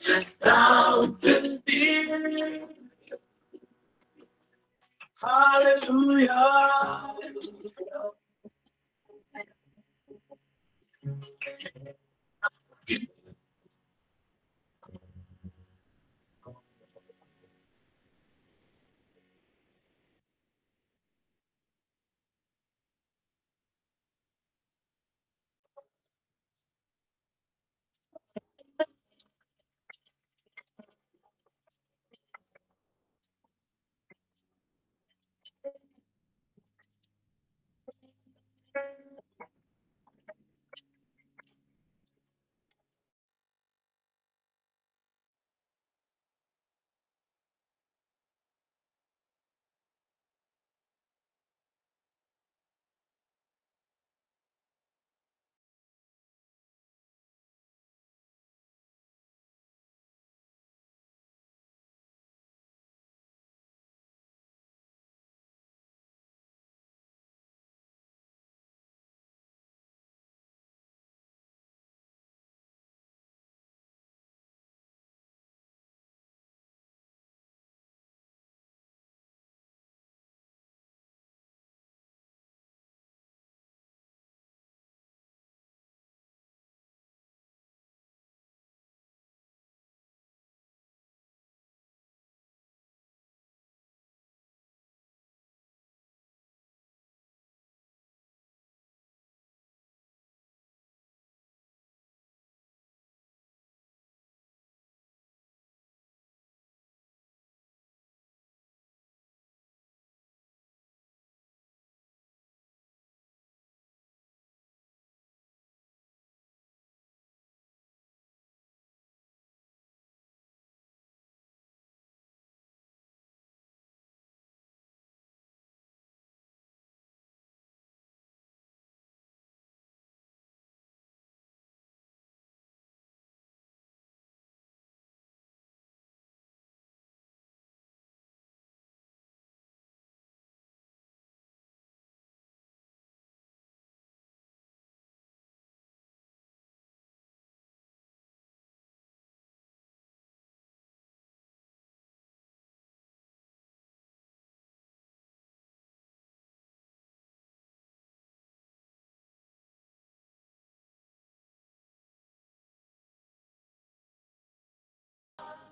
Just out to thee. Hallelujah.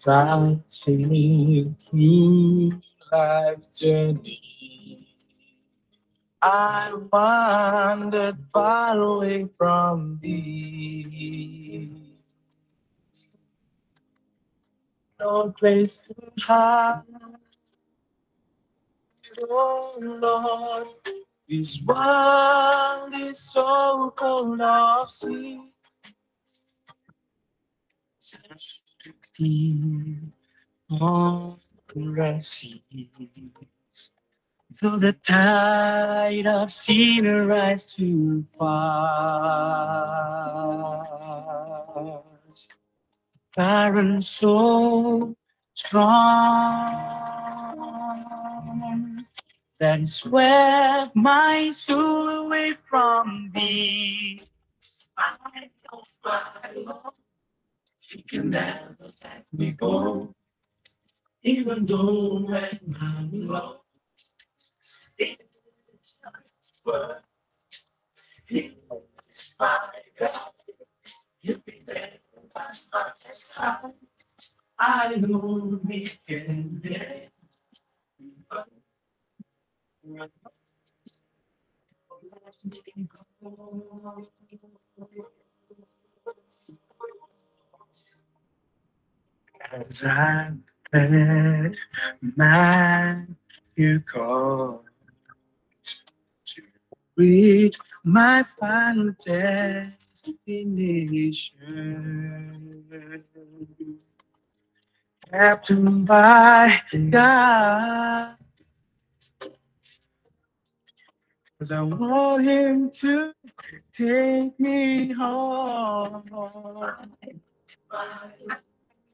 advancing me through life's journey. I wandered far away from thee. No place to hide. Oh Lord, this world is so cold of sea in all crises. Though the tide of sin rise too fast, barren so strong that swept my soul away from thee. I she can never let me go. Even though when I'm lost, it's but it's my God. You'll be there by my side. I know we can get it. As I let my new call to reach my final destination. Captain by God, cause I want Him to take me home.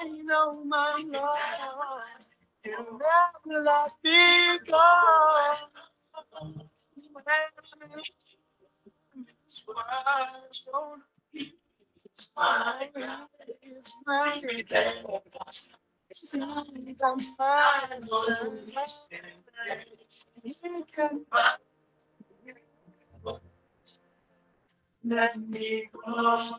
I know my Lord will never be gone. It's my it's my it's my God. Sometimes I do You let me go.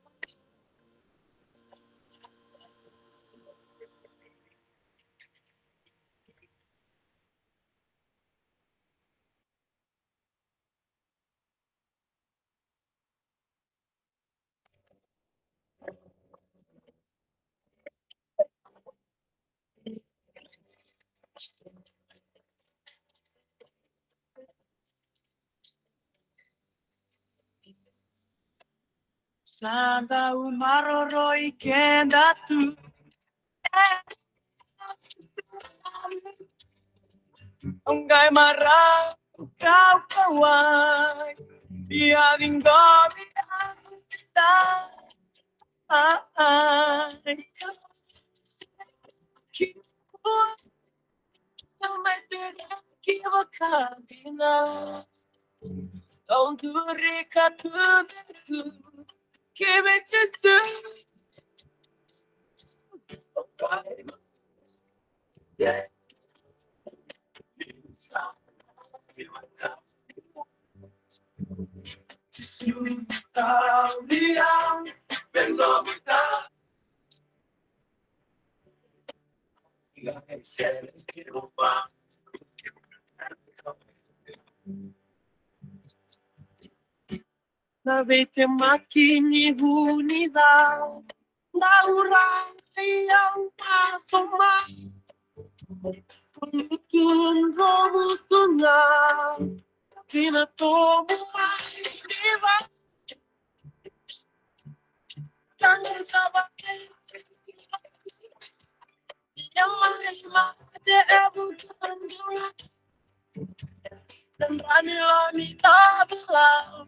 Sanda umaroro ikenda tu. Ungai mara kau kawai. Ia vindomi asta. Ai. Que foi? Não me equivocado, não. Onde rica tudo, é tudo. Give it to them. Yeah na vete makini unidad, da urrai al paso na, kun robu suna, tina tomu aidiva, tanga sabake, yamma de ebu tandura, Temprani la mitad love.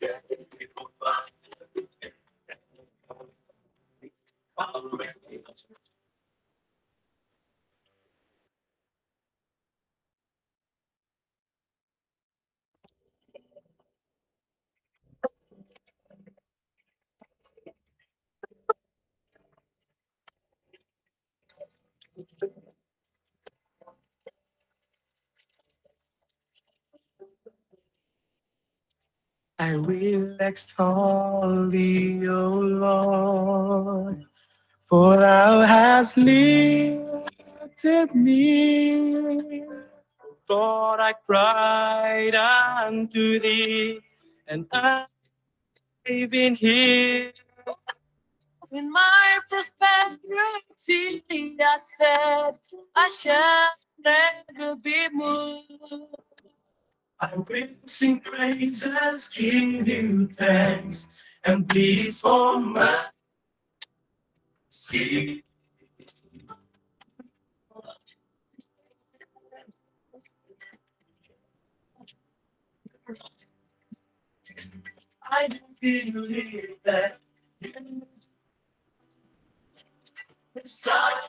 Thank you. I will exalt thee, O Lord, for thou hast lifted me. Lord, I cried unto thee, and I have been here. In my prosperity, I said, I shall never be moved. I will sing praises, give you thanks, and please for my sin. I believe that inside.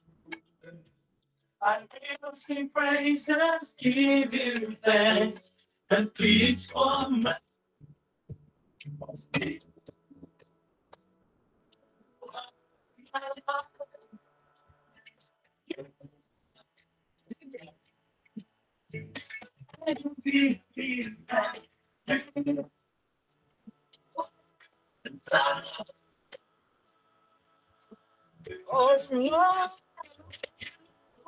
I will sing praises, give you thanks, and please come. Oh,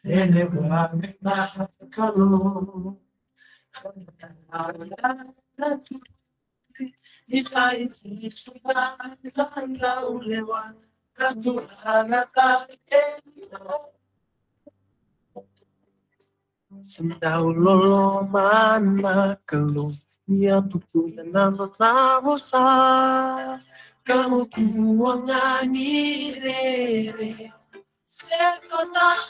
Ini sudah Sendau lolo mana kelu Ya tuku nama sa Kamu kuangani re Sekota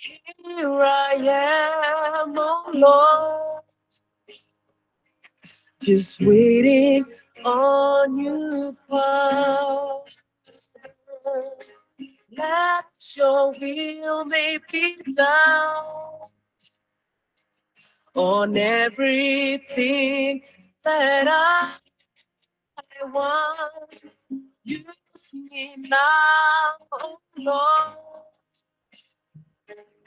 Here I am, oh Lord, just waiting on you fall. That your will may be done on everything that I, I want. You see now, oh Lord,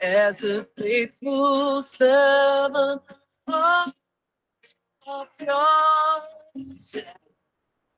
as a faithful servant of, of yours.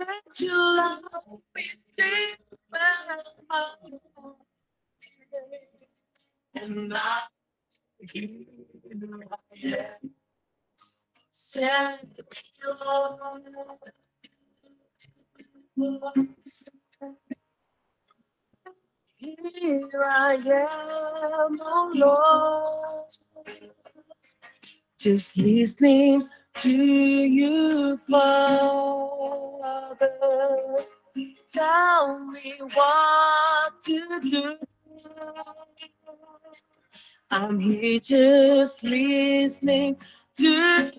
let your love be And I give yeah. Here I am, oh Lord, just listening to you, Father. Tell me what to do. I'm here just listening to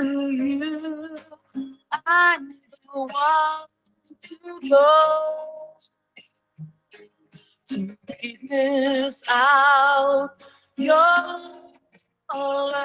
you. I never want to go to witness out your love.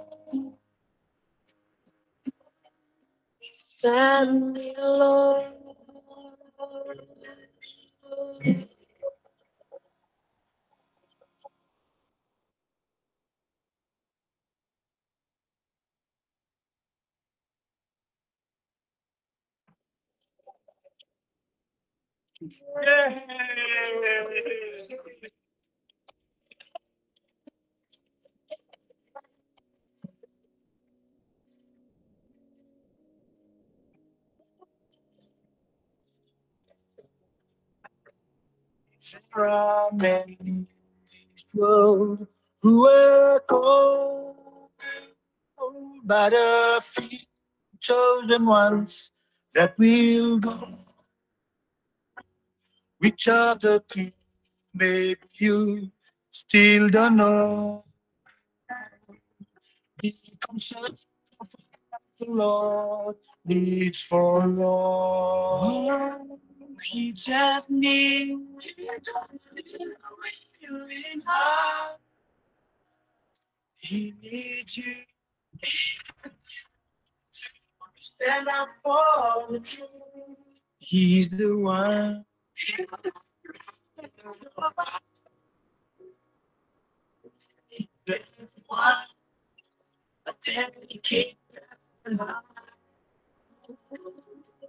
Send me, Lord. Yeah. there are many in this world who are called by the few chosen ones that will go. Which of the two maybe you still don't know? Be concerned the Lord needs for all. We just need He needs you to stand up for the truth. He's the one. A dedicated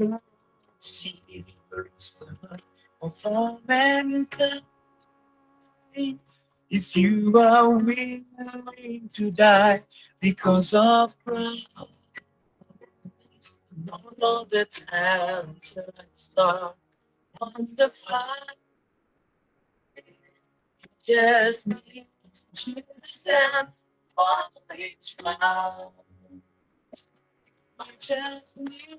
of mankind. If you are willing to die because of Christ, no longer tell to start on the fire. You just need to stand for each mile. I just need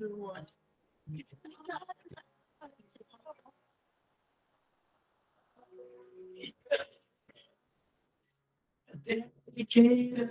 one. Dedicated.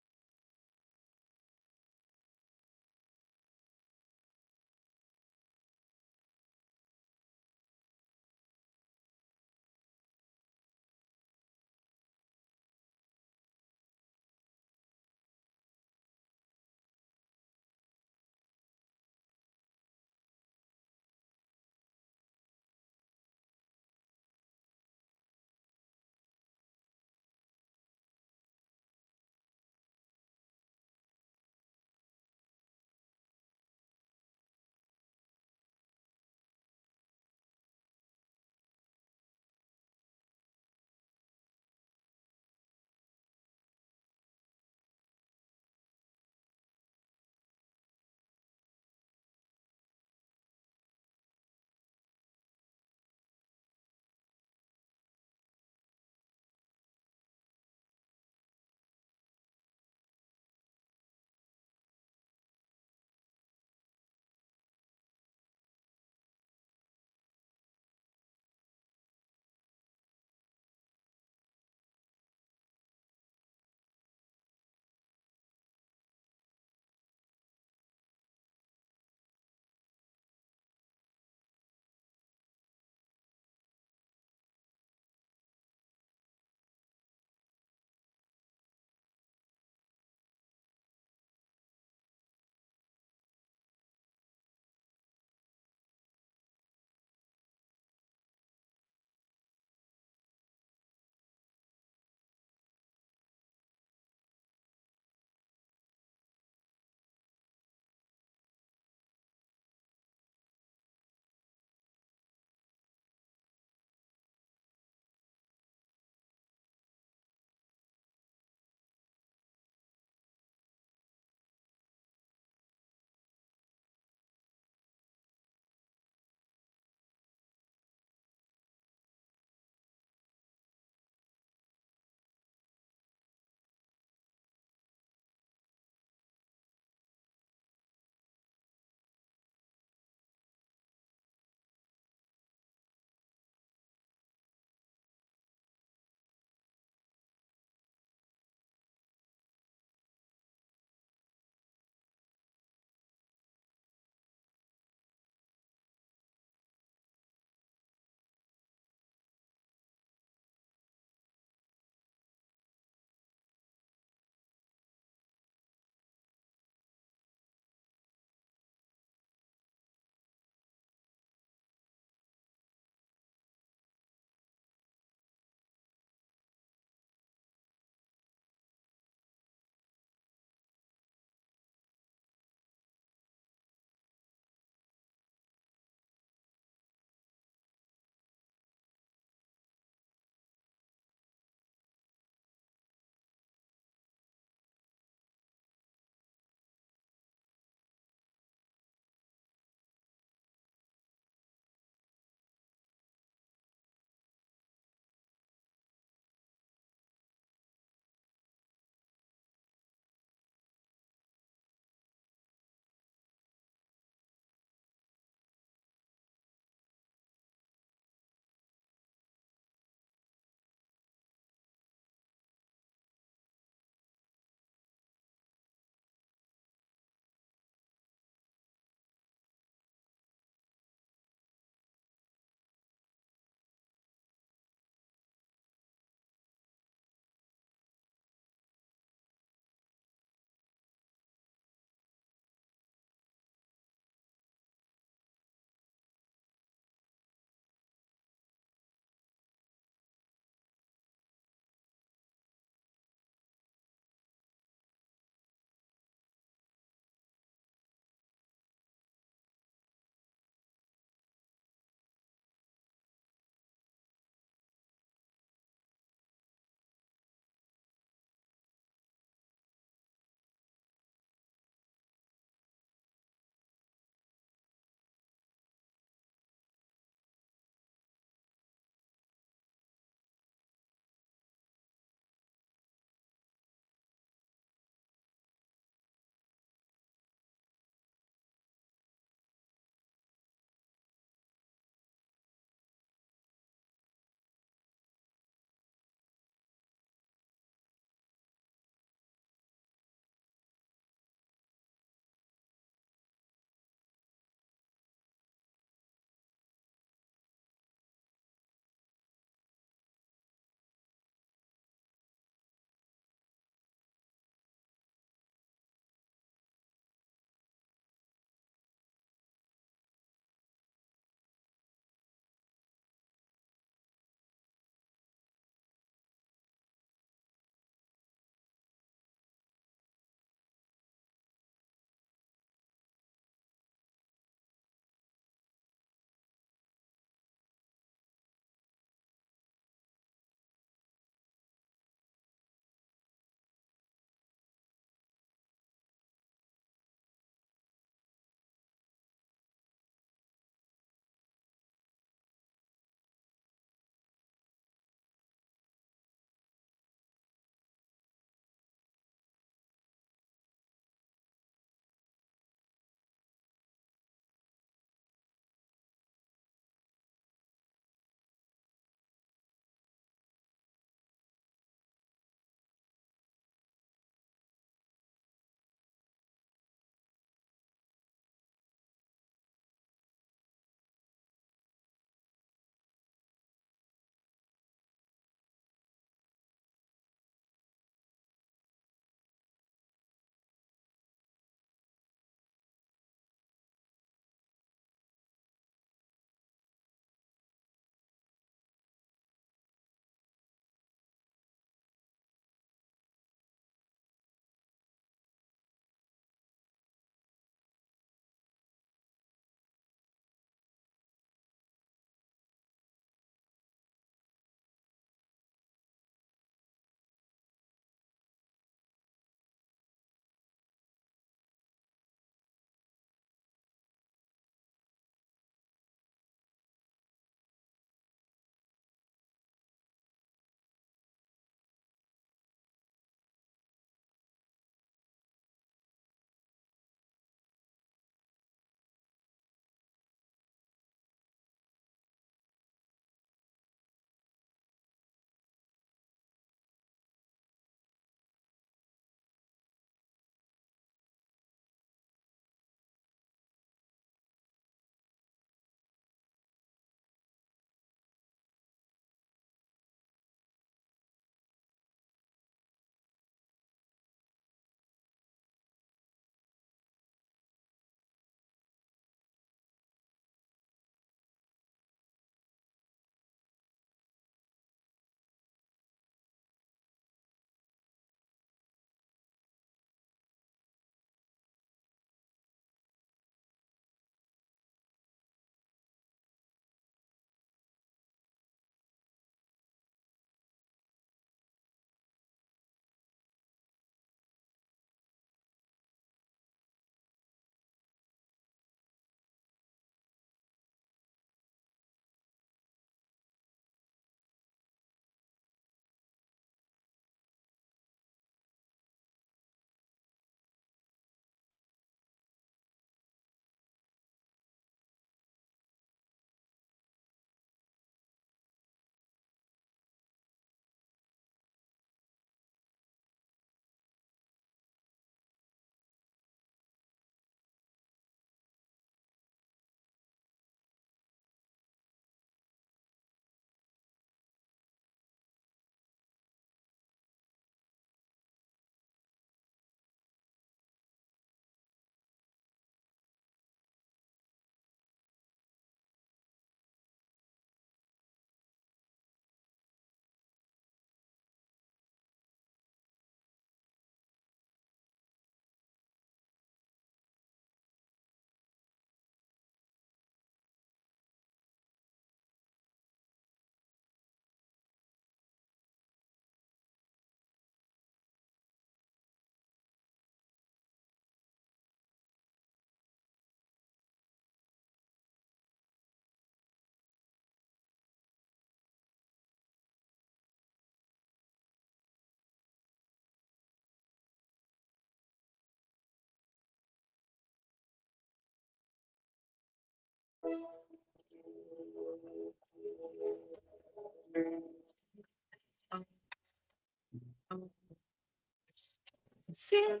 Sim.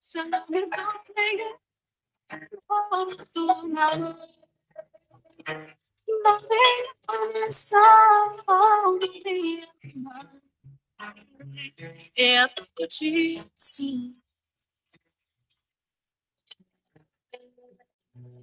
Sabe não pegar Porto na lua Não vem começar a É tudo disso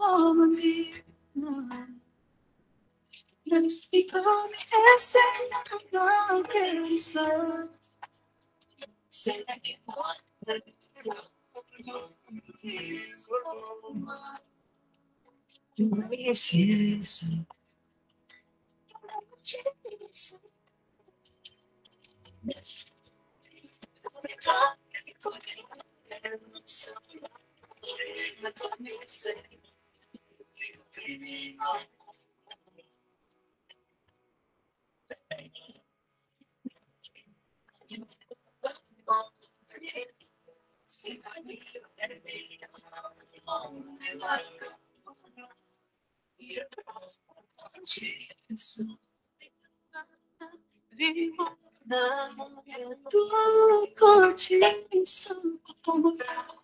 over me. Let's be essence of your grace. Say that you want Gracious. Because Vivo na tua corte, Santo Tomorrow.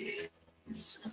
Yes.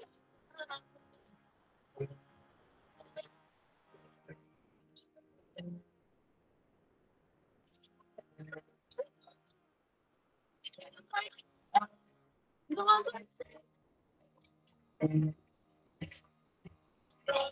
Long time. Long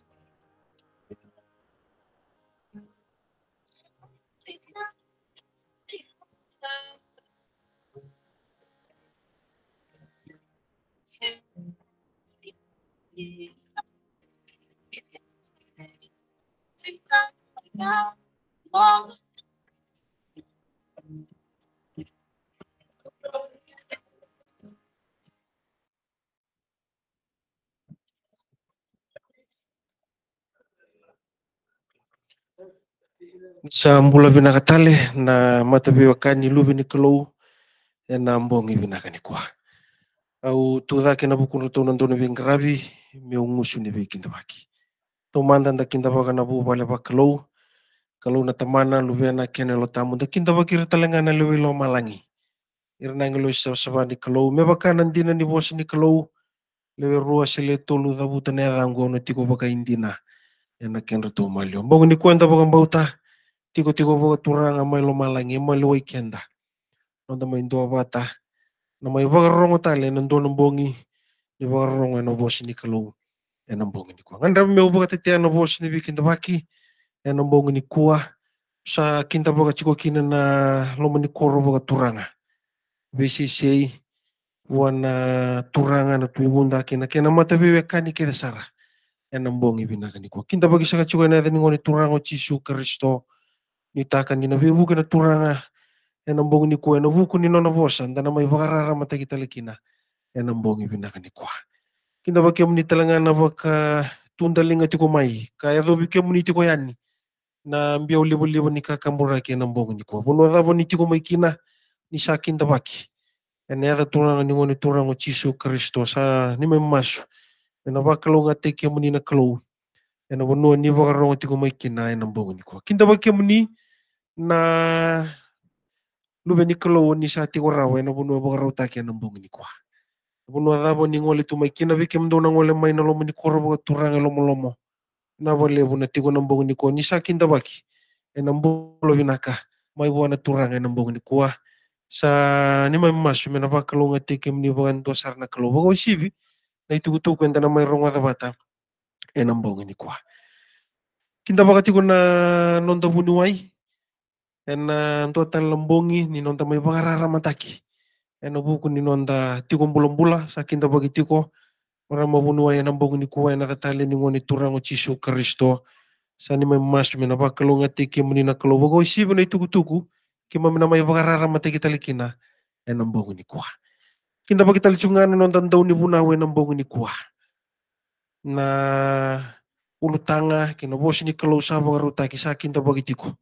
Sambula binakatale na matabiwakani ni kalau na nambongi binakani kuah au tuda na buku rutu na ndone ben gravi me ungusu ne be kinda baki to manda nda kinda baka na bale kalau na tamana lu na kene lo tamu nda kinda baki re lenga na lu lo malangi ir na ngelo isa saba ni kalau me baka na ndina ni bos ni klo le rua se le tolu da buta ne da ngono tiko baka indina ena kenda rutu malio mbo ni kuenda baka mbauta tiko tiko baka turanga mai lo malangi e mai lo ikenda Nonda mai ndoa bata na vakarongo tala ena ndona bongi ni rongo ena bosi ni kalou ena bongi ni kua kan ngandra meu baka tete ena bosi ni bikinda vaki bongi ni sa kinta chiko ciko kina na loma ni koro baka turanga BCCA wana turanga na tuibunda kina kena mata kani keda sara ena bongi binaka ni kua kinta saka chiko ena eda ngoni turanga o cisu kristo ni takan ni na bewe turanga Ya mbongi ni kua vuku ni nona vosa dana mai vakarara matakita lekina ya mbongi vinaka ni kua kinda vakemu talanga talangana vaka tunda linga tiko mai ka yadobi ke muni tiko yani na mbia ulevulevu ni kakambura ke mbongi ni kua vono davo ni tiko mai kina ni saki nda vaki ya ena yada turanga ni ngoni turango chisu kristo sa ni mai masu ena vaka longa teke muni na kalou ena vonoa ni vakarongo tiko mai kina mbongi ni kua kinda vake muni na lube ni kelo ni sa ti kora we no bunu bora ke na mbungi ni kwa bunu adabo ni ngole tu mai kina beke mdo na ngole mai na lomo ni koro boga turanga lo lomo na bole bunu ti kona mbungi ni kwa ni sa kinda baki e na mbolo vinaka mai buana turanga na mbungi ni kwa sa ni mai masu mena ba kelo ngati kem ni boga sarna kelo boga sibi na itu tu kwenda na mai rongwa adabata e na mbungi ni kwa kinda baka ti kona nondo bunu wai ena eh, lembongi ni nonta mai rama taki ena buku nonta tiko bula sakinta bagi tiko ora mabunua ena mbongi ni kuwa ena katale ni ngoni turango chisu kristo sani mai masu mena pakalonga tiki menina kalau bago isi bune tuku tuku kima mena mai pakarara tali talikina ena mbongi ni kuwa kinta bagi talicungana nonta ndau ni bunawe ena mbongi ni kuwa na ulutanga tanga kina bosi ni kalau sabar utaki sakinta bagi tiko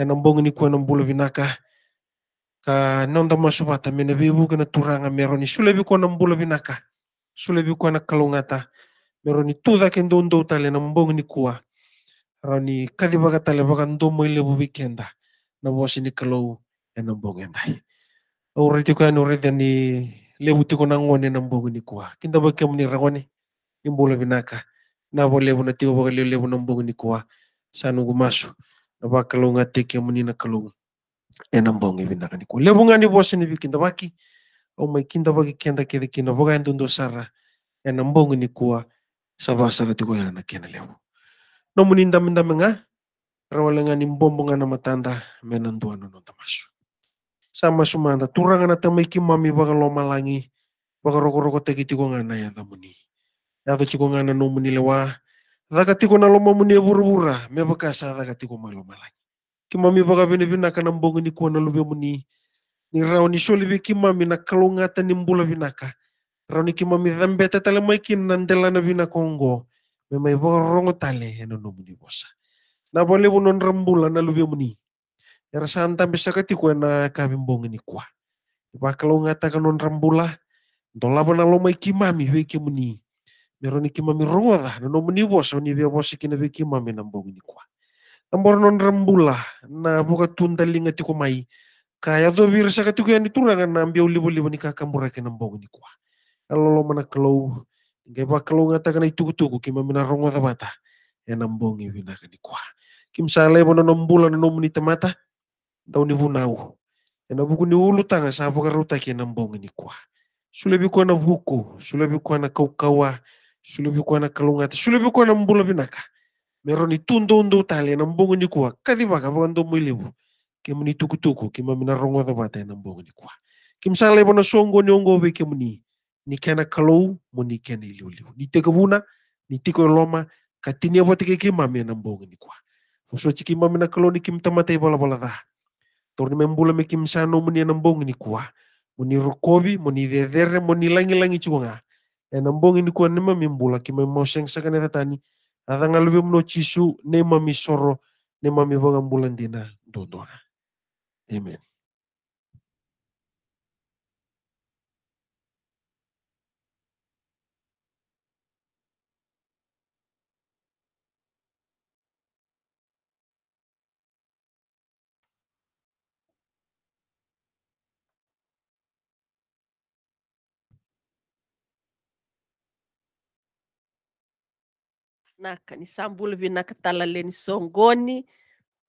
ena bongini ku enam bula vinaka ka nonda subata mena bebu kena turanga meroni sulebi ku bulu bula vinaka sulebi ku ena kalungata meroni tuda kendo ndo tale na bongini kuwa roni tale baga ndo ndomo ile bu bikenda na sini kalou ena bongendai aureti ku ena ureti ni lebu tiko na ngone e na bongini kuwa kinda ba ni rangoni imbulu vinaka na bo lebu na tigo baka lebu e na bongini kuwa sanugu masu ba teke muni na kalunga ena mbonge binaka ni kule bunga ni bosi ni bikinda baki o mai kinda kenda kede kina boga endundo sara ena mbonge ni kuwa saba sara tiko ya na kena lebu no muni nda minda menga rawalenga ni mbombonga na matanda menandua no tamasu sama sumanda turanga na tamai ki mami baga loma langi baga roko roko teki tiko ngana ya damuni ya to tiko ngana no muni lewa Dhaka tiko na loma muni bura, ya me baka sa dhaka tiko malo malai. Kima mi baka e bine bina kana mbongeni ni kuana lobe muni. Ni rau ni sholi be kima mi na kalongata ni mbula ka. Rau ni kima mi dhambeta tale mai e nandela na bina kongo. Mema baka rongo tale eno no muni bosa. Na bole bunon rambula na lube muni. era santa bisa tiko na kabi mbongi ni kwa. Iba kalongata kanon rambula. Dolaba na loma mi e mami muni ni meroniky mamiroa dha nanao minio asa nivy avasa kina avy ake tunda koa tamboranao ny raha mbola navoaka tondalina tiako may ka iadovy ya resaka uli buli ya torana na ambeo livolivony kakamoraky namboginy kwa alolo manakalou ngai bakalou itu kutuku ki maminarongo dhabata enambongi ya winakani kwa kim bono nanao mbola nanao mini tamata tau ni vunau ena buku ni ulu tanga sa ruta rutaki enambongi ni kwa sulebi kuana buku sulebi kuana kaukawa Sulubiko sulu bi sulubiko mbulu bi naka Meroni tundo undo utali na mbungu ni kuwa. Kadibaka bando mwilibu. Kemu ni tukutuku, Kemu mina rongo da bata na mbungu ni kwa Kim sale bona songo ni ongo be kemu ni. Ni kena kalou, mo ni kena iliuliu. Ni tekabuna, ni tiko loma, katinia bote ke mami na mbungu ni kwa Foso chiki mami na kalou ni kim tamate e bala bala da Torni membula me kim sano na mbungu ni kwa Mo ni rokobi, mo dedere, langi langi chunga ena mbongi ini kuan nema mi bula ki mai mau seng saka neta tani atanga lewe no cisu nema mi soro nema mi vanga bula dina dodona amen naka nisambolo vinakatala lenisongoni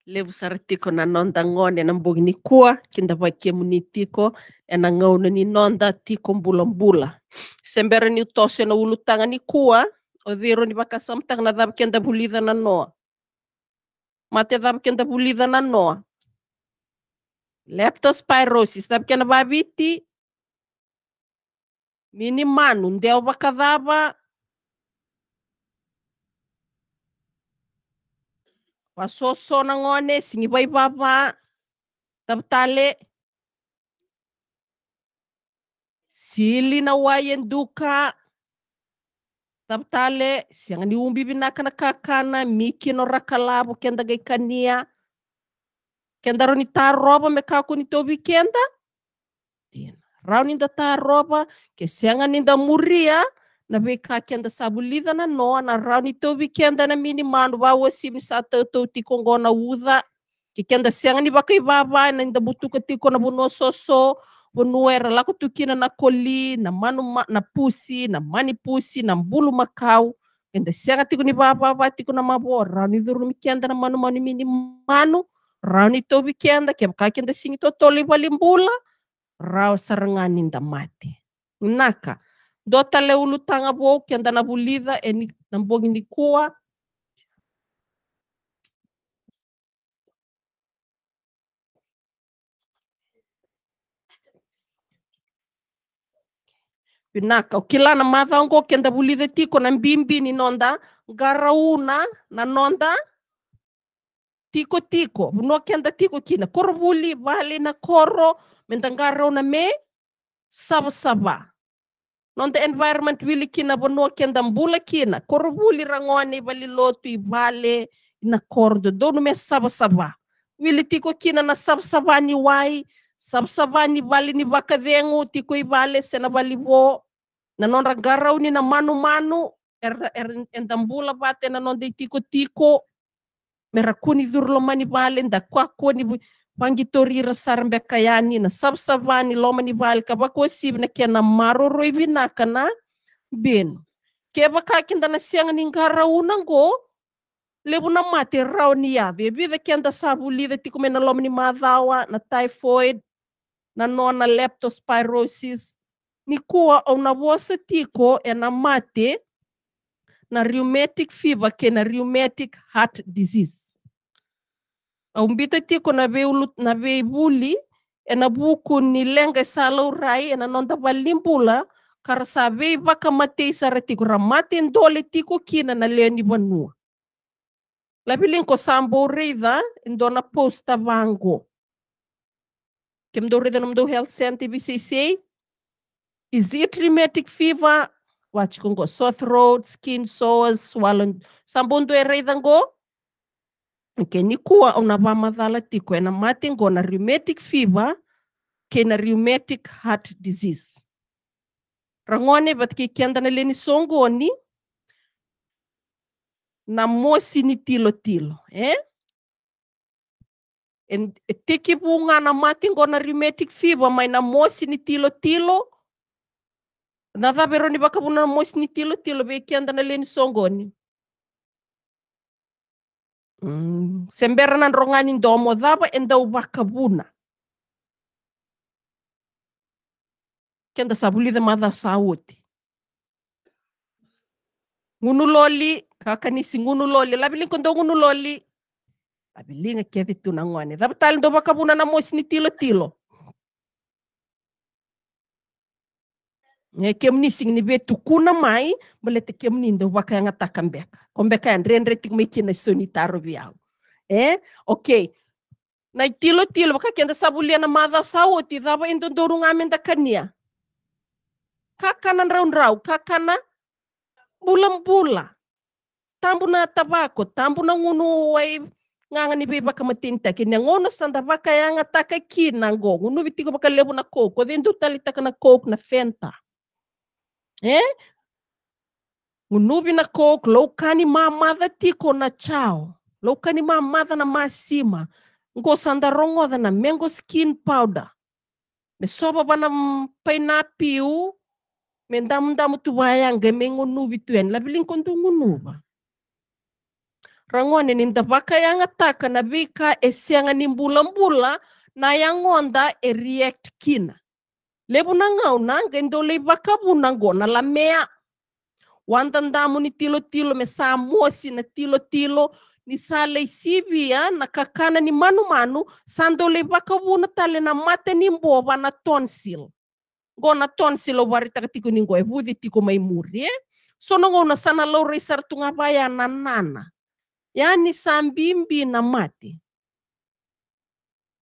levusari songoni nanonda ng'one na mbogi nikua kindavakie munitiko ena ng'auna ninonda tiko mbula mbula sembere ni utose na ulutanga nikua odhiro ni vakasa mutanga na dhava kenda vulidha na noa mate dhava kenda vulidha na noa leptospirosis dhava kenda vaviti minimanu ndeo vakadhava a soso na gone sini vaivava tavatale sili na wai e duka tavatale sega ni ubi vinaka na kakana mi ki no rakalavo keda qai kania kenda rau ni tarova me kakua nitovi keda a rau nida tarova ke sega nida muria na veika keda sa vulica na noa na ra ni tauvi keda na mini manu vauasivi ni sa tautou tiko qona ua ke keda sega ni vakaivava dabutukatik navnua soso nu era laktukina na kli na pusi na manipusi na bulumakau segaiiauuaitauvikedkakeda sigitotoloivalibula raw saraga nida mate naka dota le ulu tanga bo ki anda na bulida e ni na bongi ni kua pinaka ukilana madha ngo kenda bulide tiko na mbimbi ni nonda garauna na nonda tiko tiko no kenda tiko kina korbuli bali na koro garauna me saba saba non the environment wili kina bono kenda mbula kina korobuli rangone bali lotu ibale na kordo donu me saba saba wili tiko kina na saba saba ni wai saba saba ni bali ni bakadengo tiko ibale sena bali bo na non ragarau ni na manu manu er er endambula bate na non de tiko tiko merakuni durlo mani bale nda kwa koni Pangitori sarambeka ihany na sab-sabani savysavany lomany valika avako na kena maro kana ro ivinaka na beno kevakakindanaseagnany ngaraonango levona maty rao ni avy eviva kenda savulida tiko mena lomany madhawa na typhoid na nona leptospirosis ni koa auna vosa tiko ena mate na rheumatic fever ke na rheumatic heart disease umbita tiko na be ulut na vei buli e buku ni lenga sala urai na nonda balimbula kara sa be baka mate sara tiko ramate ndole tiko kina na leni banua labiling ko sambo rida na posta vango kem do rida num do health center BCC is it rheumatic fever watch kongo sore throat skin sores swollen sambo ndo rida ngo Nkeni kuwa unavamadhala tiko ena mati ngona rheumatic fever kena rheumatic heart disease. Rangone batki kiandana leni songoni na mosi ni tilo tilo. Eh? En, tiki bunga na mati ngona rheumatic fever mai na mosi ni tilo tilo. Na dhabero ni bakabuna na mosi ni tilo tilo be kiandana leni songoni. Mm. Sembera nanrong'ani ndomo dhavo enda uvakavuna kenda savuli maza sauti ngunu loli kakanisi ngunu loli lavilinko ndo ngunu loli avilinga kethi tunang'wane dhavo tali ndo vakavuna namosi tilo tilo kemni ni betu kuna mai bale te kemni ndo waka yanga takambeka kombeka ya reti tikumeki na soni biau. eh oke. na tilo tilo waka kenda sabu liana madha sao ti dava endo amen da kania kakana raun rau kakana bulam bula tambu na tabako tambu na ngunu wai nganga ni beba kama tinta kini ngono sanda waka yanga taka kina ngo ngunu bitiko waka lebu na koko dendo koko na fenta e gunuvi na cok lauka ni mamaca tiko na chao lauka ni mamaca na masima qo sa da rongoca na mego skin pouder me sova va na paina piu me damudamu tu vayagqa me gunuvi tu yani laviligi ko du gunuva ra gone nida vakayagataka na veika e sega ni bulabula na yagoda e riact kina le punanga unang kendo le baka punango na lamea wantandamu ni tilo tilo me mosi na tilo tilo ni sa le sibia na kakana ni manu manu sando le baka tale na mate ni mbova na tonsil go tonsil o wari takatiku ni ngo e tiku mai muri eh? so nongo sana lo resar tunga baya na nana yani sambimbi na mate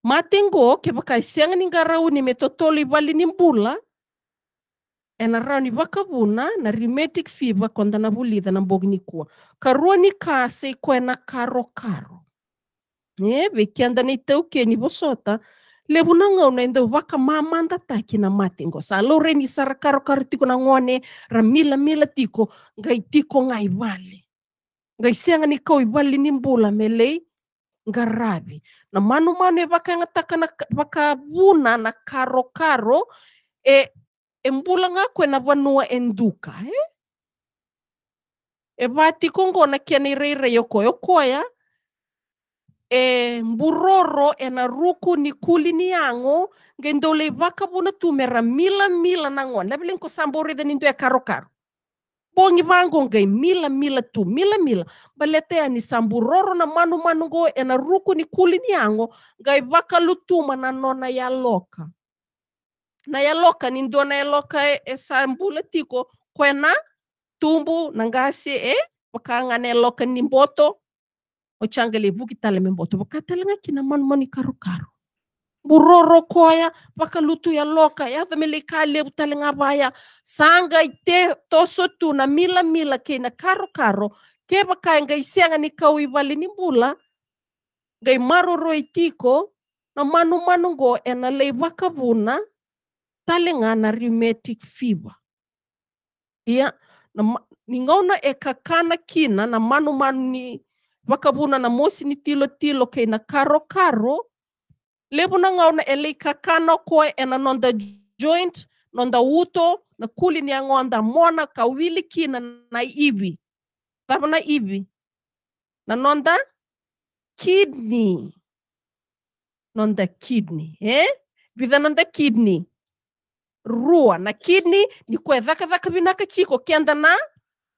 Matengo ke bakaisianga ni ni metotoli vali ni mbula ena rau ni na rheumatic fever konda na bulida na mbogi nikua karua ni kase ikwena karo karo ne vekianda na teuke ni bosota na ngau na indau vaka mamanda taki na matengo. sa lore ni sara karo karo tiko na ngone ramila mila tiko ngai tiko ngai vale ngai senga ni ko ivali nimbula melei ngaraby na manomano evaky agnatakaavakavona na karokaro e e mbola agnako e navanoa enduka e eva tiko ngonakiana ireirei yoko okoya e mburoro na ruku ni kuli ni ango ngedole vakavona tumera mila mila na sambore lavilenko samboretheni ndu e karokaro bongi bogivago gai mila mila tu mila mila balete ya ni samburoro na manumanugo ya e ena ruku ni kuli kulini yango gai vakalutuma na nona ya loka na ya loka ni ndona ya loka e, e sambula tiko kwena tumbu na ngasi e vakanga na ya loka ni mboto ochangale vuki tale memboto vakatale ngaki na manumanu ikarukaru buroro koya baka lutu ya loka ya thamelika le utalenga baya sanga ite toso tuna mila mila kena karo karo ke baka nga isianga ni kau ibali ni bula gai maroro itiko na manu manu go ena lei baka buna talenga na rheumatic fever ia na ningauna e kakana kina na manu manu ni baka na mosi ni tilo tilo kena karo karo lebuna ngauna ele kakano koe ena nonda joint nonda wuto na kuli ni angonda mona kawili kina na ibi tapa na ibi na nonda kidney nonda kidney eh vida nonda kidney rua na kidney ni koe dhaka dhaka vinaka chiko kenda na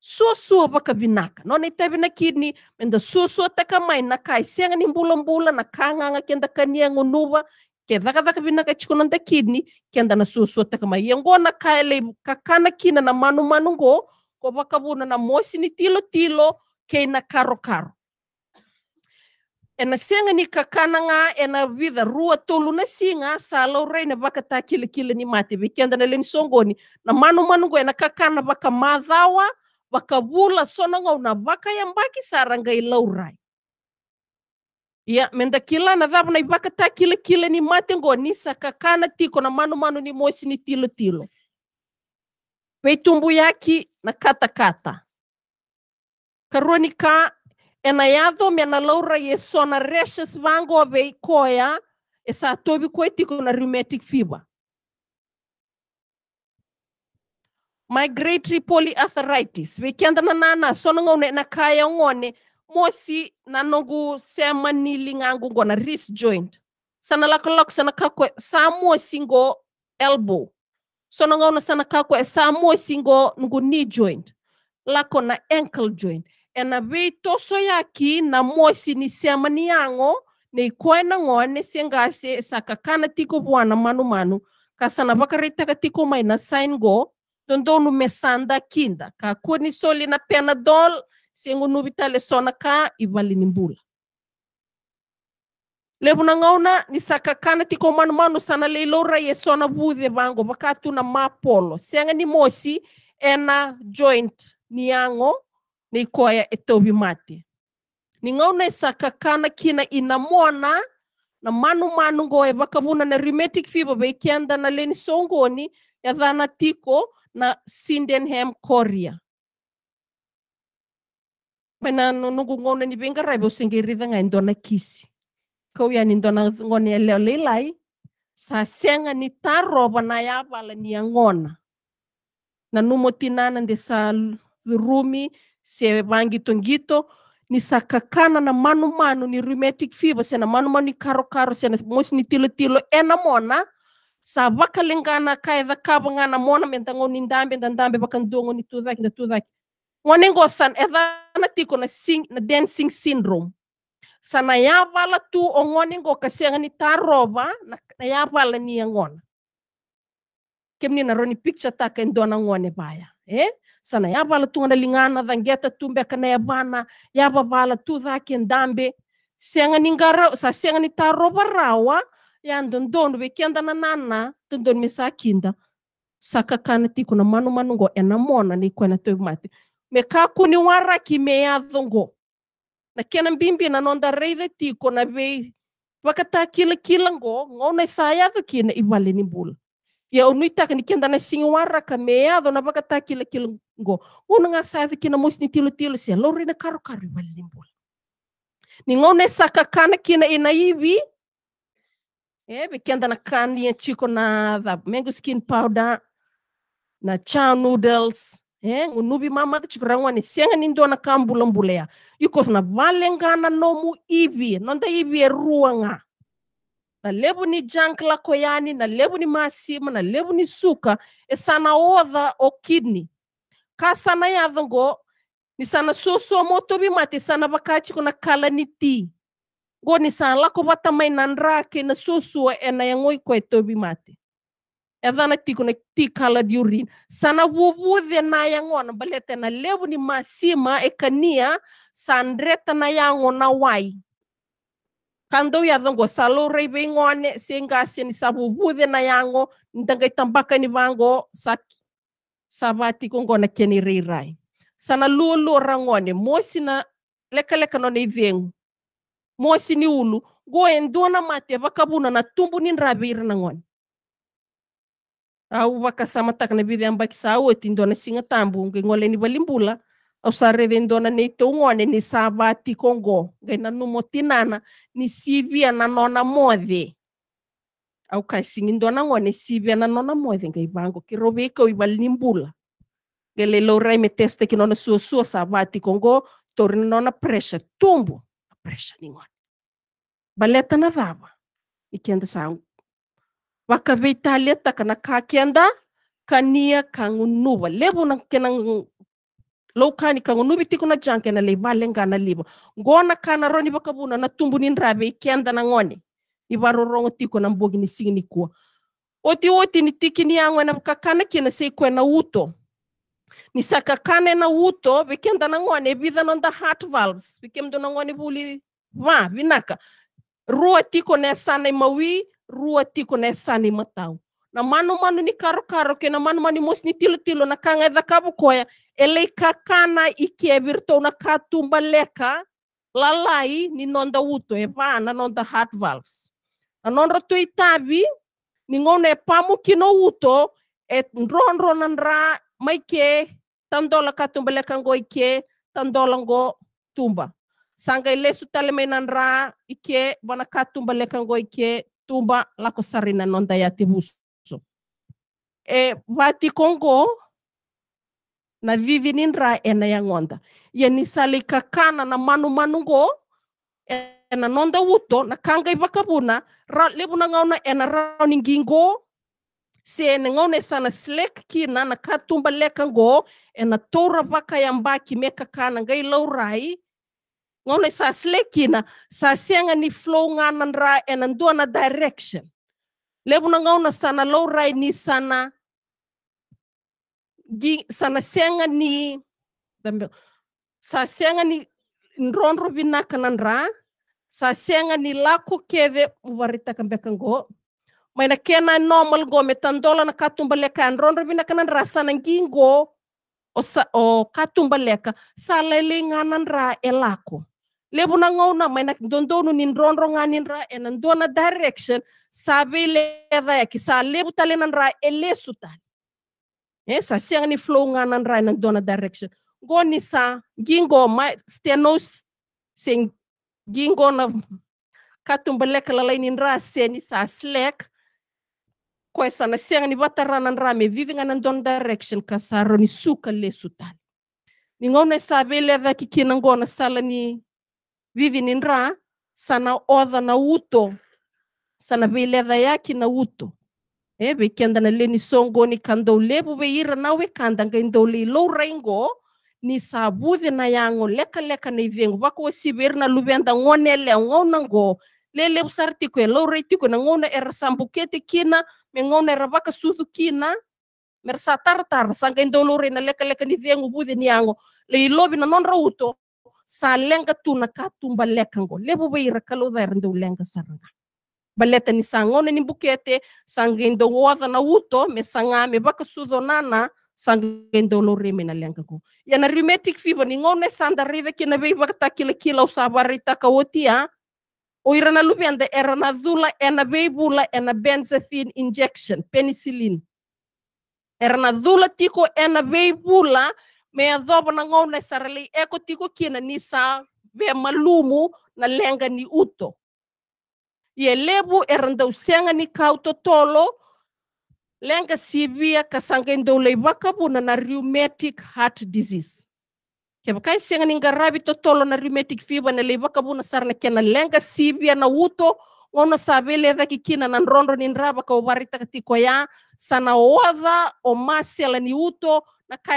suasua vakavinaka nona i tavina kidni meda suasuataka mai na kae sega ni bulabula na kagaga keda aniagunuvkeakaakavinaainodaidnauauaaqo na kalai kakana kina na manumanqo ko vakavuna na mosini tilotilo kei na karokaroena sega ni kakana ga ena viarua toluna sigaaunvktakilakilaweamanqoenakakana vakamaawa vakavula sononga una vaka mbaki saranga ilaurai ya menda kila na cava na ivaka ta kile kile ni mate ngo nisa kakana tiko na manu manu ni mosi ni tilo tilo peitumbu yaki na kata kata ni ka ena yadho mena laura yesona reshes vango vei koya esa koya tiko na rheumatic fever migratory polyarthritis wikiandana nana sono ngone na kaya ngone mosi nanongu sema nili ngangu ngona wrist joint sana lakolok sana kakwe sa mosi ngo elbow sono ngona sana kakwe sa mosi ngo ngu knee joint lako na ankle joint ena vi toso yaki na mosi ni sema ni yango ne ikoena ngone sengase sakakana tiko bwana manu manu kasana bakaritaka tiko maina sign go tondonu mesanda kinda ka koa ni soli na pianadol siangonuvi talesona ka i valinimbula levu na ngauna ni tiko ti komanumanu sana leilou ra yesona vuce vango vakatu na mapolo sianga ni mosi ena joint ni yango ni koya e tovi mate ni ngauna e sakakana kina inamona mona na manumanu ngoe vakavuna na rheumatic fever veikianda na leni songoni ya dhana tiko na sidenham korea mai na nuqugauna ni veiqaravi au seqei rica ga e dua na kisi kau ya ni dua na gone yalewalailai sa sega ni tarova na yavala ni yagona na numu tinana de sa urumi se vagitoqito ni sa kakana na manumanu ni rumatic five se na manumanu ni karokaro se na mosi ni tilotilo ena mona sa vakalegana ka e cakava ga na mona meda gonidabe da dabe vakaduonituakatua goneqo eana tiko na dansing sndrome sa na yavala tu ogoneqo ka sega ni tarova na yavalaniagona kemni na ronipitaka eduaagonevsa e? na yavala tu ga na ligana cageta tu beka na yaana yavavala tucake e dabe segaisa sega ni tarova rawa iandondondro na nana dondony misakinda kana tiako na manu manu niko ena ni teo maty mekako ni waraky meadongo nakenambimbi nanondaraive tiako na kena na wakata vei vakata kilakilango ngona tu kina ibali ni ivalenimbola ya unuita kani kenda na singi waraka meado na wakata ta kila kila ngo ono nga tu kina mosi ni tilo tilo sia lori na karu karu ni nimbula ni ngone saka kana kina inaivi ɓe eh, kendana kandi en ciko na the mango skin powder na chow noodles eh ngu nubi mama ciko ni senga ni ndona kambula mbula ya iko na valengana nomu ivi nonda ivi ruanga na lebu ni jankla koyani na lebu ni masima na lebu ni suka e sana odha o kidney ka sana yadho ni sana sosomo tobi mate sana vakachiko na kala ni ti goni sa lako vata mai nan rake na susua e na yangoi koe tobi mate. E dhana tiko na tikala diurin. Sana wubudhe na yangon balete na levu ni masima e kania sa sandreta na yango na wai. Kando ya dhango salo reibe ngone singa sini sa wubudhe na yango ntanga itambaka ni vango saki. Sabati kongona keni reirai. Sana luo luo rangone mosi na leka leka none ivengu. mosi ni ulu go na mate bakabuna na tumbu ni rabir na ngon au bakasama tak na vida ambaki sa au tindona singa tambu ngole ni balimbula au sare dendona ni tungone ni sabati kongo gaina numotinana ni sivia na nona mode au kaisingindona ngone sivia na nona mode ngai bango kirobeka ibalimbula gele lorai me testa que nona sua sua sabati kongo torna nona tumbo tumbu pressure ningona Baleta nazava ikienda sangu wakavitaleta kana kakenda kania kangunuva levo na kena loukani kangunuva itiko na janke na leiva lengana liva ngona kana roni vakavuna na tumbu ni ndrave ikenda na ngone ivarorongo tiko na mbogi ni singi ni kuwa oti oti ni tiki ni yangwe na kakana kina seikwe na uto ni sakakane na uto vikenda na ngone vidha nonda heart valves vikemdo na ngone vuli va vinaka roa ty ko mawi, sanay maoy roa ty ko nay sanay matao na karo ny karokaroka na manomano mos ni tilo tilo na kagnazakavoko ya elei kakana ikeviry na katumba leka lalai ni nonda uto e na nonda heart valves na nonda toitavi ny ngona e pamukino uto e ndrondro nandra maike tandola katumba leka ngo ike tandola ngo tumba sanga ile su talemenanra ike bona ka tumba lekango ike tumba lako sarina nonda ya tibuso e vati kongo na vivi ninra ena ya ngonda ye nisalika kana na manu manungo ena nonda wuto na kanga ivakabuna ra e na ngauna ena rao ningingo sene ngone sana slek kina na katumba lekango ena toura vaka ya mbaki meka kana ngai laurai gauna isa sile kina sa sega ni flo ga nadra ena dua na direction levu na gauna sa na laurai ni saaaasea sa sega ni drodro vinaka na dra sa sega ni lako kece muvartakabeka qo mai na kena nomal qo me tadola na katubaleka a drodro vinaka nadra sa nagiqo o katubaleka sa lailai ga nadra e lako Lebo na ngaw na may nakdondono nin ronro nga nin ra and e ando na direction sabi leva ya e kisa lebo tali nan ra elesu tali. Eh, sa siya ni flow nga nan ra e nando na direction. Go ni sa gingo ma stenos sing gingo na katumbalek lalay nin ra seni sa slack sa na siya ni batara nan ra me vivi nga nando na direction kasaro ni suka lesu tali. Ningaw na sabi leva kikinango na sala ni vivi ni vivinindra sana odha na uto sana mm. veileva yaki na uto e veikianda na leni songo ni kando lebu levu ira na we kanda uvikanda ngaindou lo rengo ni sabuthi na yango leka lekaleka na ivengu vakoosiveiri na luvenda ngone le ngona ngo le le lele ko lo reti ko na ngona na era sambukete kina me ngona na vaka suthu kina mer sa tartar sanga ngaindou lou rei na leka ni vengo vuthi ni yango le lobi na nonra uto sa lenga tuna ka tumba lekango lebo be irakalo dar ndo lenga saranga baleta ni sangone ni bukete sangendo wada na uto me sanga me baka sudonana sangendo lo reme na lenga go yana rheumatic fever ni ngone sanda rive kina be baka kila kila usabarita ka o ira na lubi anda era na dhula ena beibula ena benzathine injection penicillin era na dhula tiko ena beibula me dhobo na ngau na sarali eko tiko kina nisa ve malumu na lenga ni uto. Ye lebu erandau senga ni kauto tolo lenga sivia kasanga indoulei wakabu na na rheumatic heart disease. Kebakai senga ni ngarabi totolo na rheumatic fever na lei wakabu na sarna kena lenga sivia na uto ono sabeletha kikina na nrondo ni ka kauvarita katiko ya sana ootha ala ni uto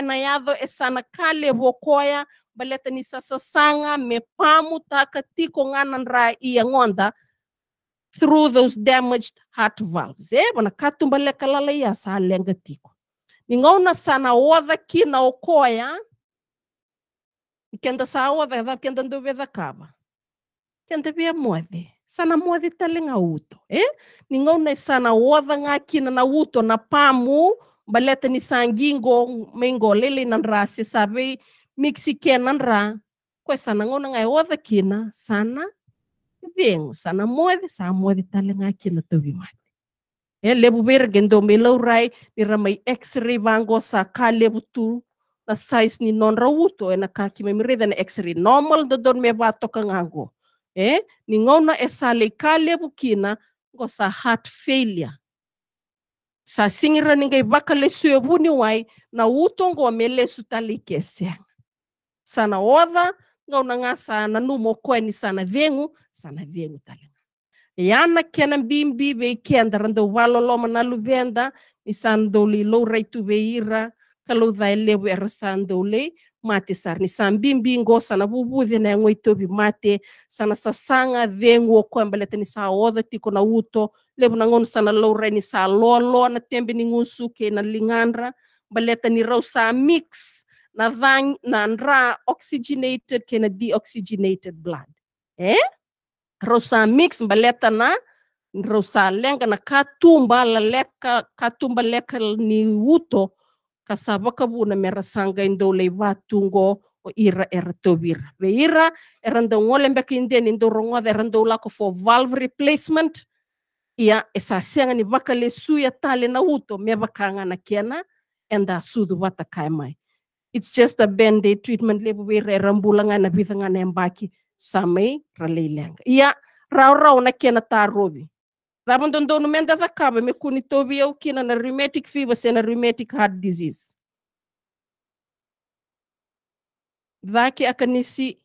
na yadho e sana kale vokoya baleta ni sasasanga mepamu takatiko ngana nra iya e ngonda through those damaged heart valves eh bona katumba kalala ya sa lenga e tiko ningaona sana ootha kina okoya ikenda sa ootha kenda ndovethakava kenda via mwadhe sana mwathe talenga uto eh ningo sana wotha ngakina na uto na pamu balete ni sangingo mengo lele na rasi sabe mexicana ra kwa sana ngona ngai e, wotha kina sana vengo sana mwathe sa mwathe talenga kina tobi mate eh lebu bergendo melaurai ni ramai x-ray vango sa lebu tu na size ni non rawuto eh, na kaki memirida na x-ray normal dodon me va toka ngango eh? ningona esale kale bukina go sa heart failure sa singira ninga ibaka lesu ebuni wai na utongo melesu talikeseng sana oda ngauna nga sana numo kweni sana vengu sana vengu talinga yana kena bimbi be kendra ndo waloloma na luvenda isando lilo rei beira kalau vai lebu erasando mate sarni sambimbi sana na bubuthi na ngo mate sana sasanga vengo kwambelete ni saoda tiko na uto lebu na ngon sana laure ni sa lolo na tembe ni ke na lingandra baleta ni rosa mix na vang na ndra oxygenated ke na deoxygenated blood eh rosa mix baleta na rosa lenga na katumba la leka katumba leka ni uto kasaba kabuna merasanga indoule tungo o ira era er ira eranda ngole mbeke indeni ndo rongo de eranda ulako for valve replacement ia esasianga ni vaka suya tale na uto me na kena enda sudu vata it's just a band-aid treatment le be re rambulanga na bithanga na mbaki samei ra leilenga ia rau rau na kena tarobi Rabon don don menda za kaba me kuni tobia ukina na rheumatic fever sena rheumatic heart disease. Dhaki akanisi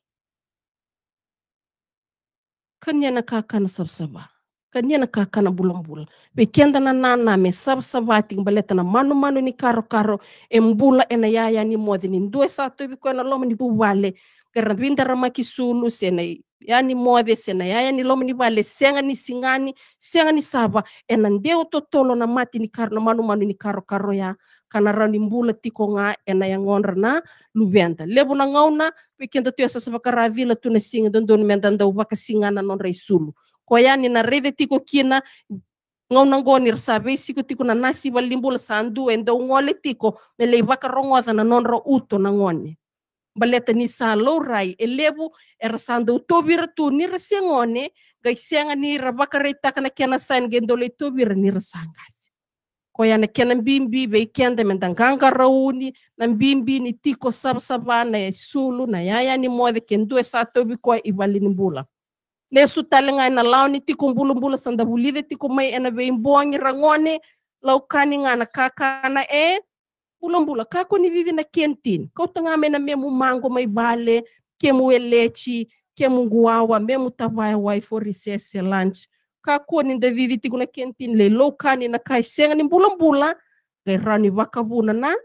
kanya na kakana sabsaba. Kanya na kakana bulambula. Bekenda na nana me sab ting baleta na manu manu ni karo karo embula ena yaya ni modi ni ndue sa tobi kwa na ni buwale. Karna binda ramaki sulu sena yani mothe sena yaya ni lomi ni vale senga ni singani senga ni sava ena ndeo totolo na mati ni kar na manu manu ni karo karo ya kana rani mbula tiko nga ena ya ngonra na luventa lebu na ngauna wikenda tu esa sava kara vila tu na singa don don menda nda uva kasingana non rei sulu ko yani na rede tiko kina ngauna ngoni rsabe siku tiko na nasi valimbula sandu enda ungole tiko mele ivaka rongoda na nonro uto na ngoni baleta ni sa laurai e levu era sa dau tavira tu ni ra segone qai sega ni ra vakaraitaka na kena saini qai dalai tovi ra nira sa gase koya na kena bibi vei keda meda qaqarauni na bibi ni tiko savasava na sulu na yayani moce ke dua e sa tavi koya i valeni bula lesu tale ga ena lawa ni tiko bulabula sa da vulice tiko mai ena veibogi ra gone laukani ga na kakana e bulabula kako ni vivi na kentin ko tanga mena memu mango mai bale kemu elechi kemu guawa memu tavai wai for recess eh, lunch kako ni nda vivi na kentin le loka na kai senga ni bulombula kai rani vakavuna na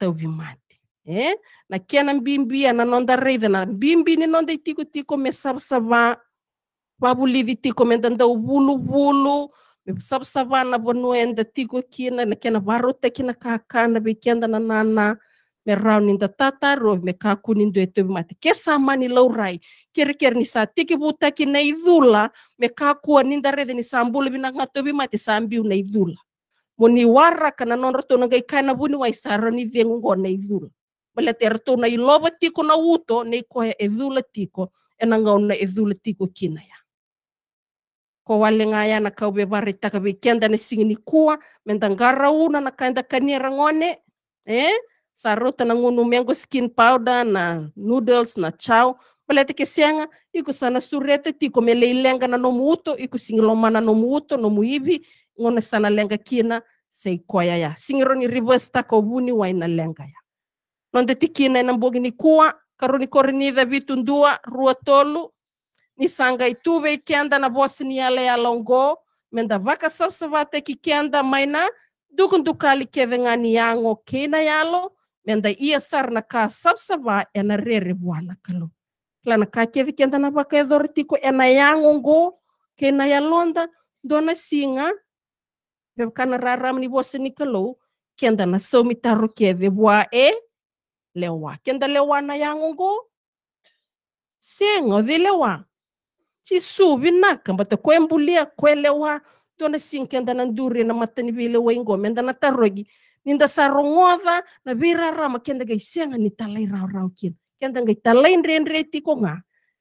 tauvimati eh na kena mbimbi na nonda reve na mbimbi ni nonda itiko tiko mesabsava vavulivi tiko menda nda uvuluvulu vulu mipisapisavana voanoenda tigokina nakena varotakina kahakana vekendana nana mirao ninda tatarovy mekako idula me ray kerikery nisatiky votaky naivula mekako aninda redy nisambula vinagnatovy mati sambio naivula moni waraka nanondro tona gaikana vuni waisaro nivengongo naivula mala tera tona ilova tiko na uto neikoya idula tiko enangaona idula tiko kina ya. ko walenga na kau be barita ka bekenda ne singini kuwa mendangara una na kanda kanira ngone eh sarota na ngunu mengo skin powder na noodles na chow palete ke senga iko sana surete tiko ko meleilenga na no muto singilomana no muto no muivi ngone sana lenga kina sei koya ya singiro ni reverse ko buni wa ina lenga ya nonde tikina na mbogi ni kuwa karoni korinida vitu ndua na nysangay tovy ekenda navoasiny alay alongo mendavaka savsavateky kenda maina kethe ngani yango kena yalo menda ia sasa va ena rere na kaa kethe kenda na vaka edhore tiko ena yango ngo kena yalonda dona singa vevkana raramni ni kalou kenda na somi taro kethe wa e lewa kenda lewa na yango ngo Sengo odhi lewa ci subi na kamba te ko embulia kuelewa dona sinkenda na nduri na matani bile wa ingome nda na tarogi ninda sarongoda na vira rama kenda ga isenga ni talai rau rau kin kenda ga nga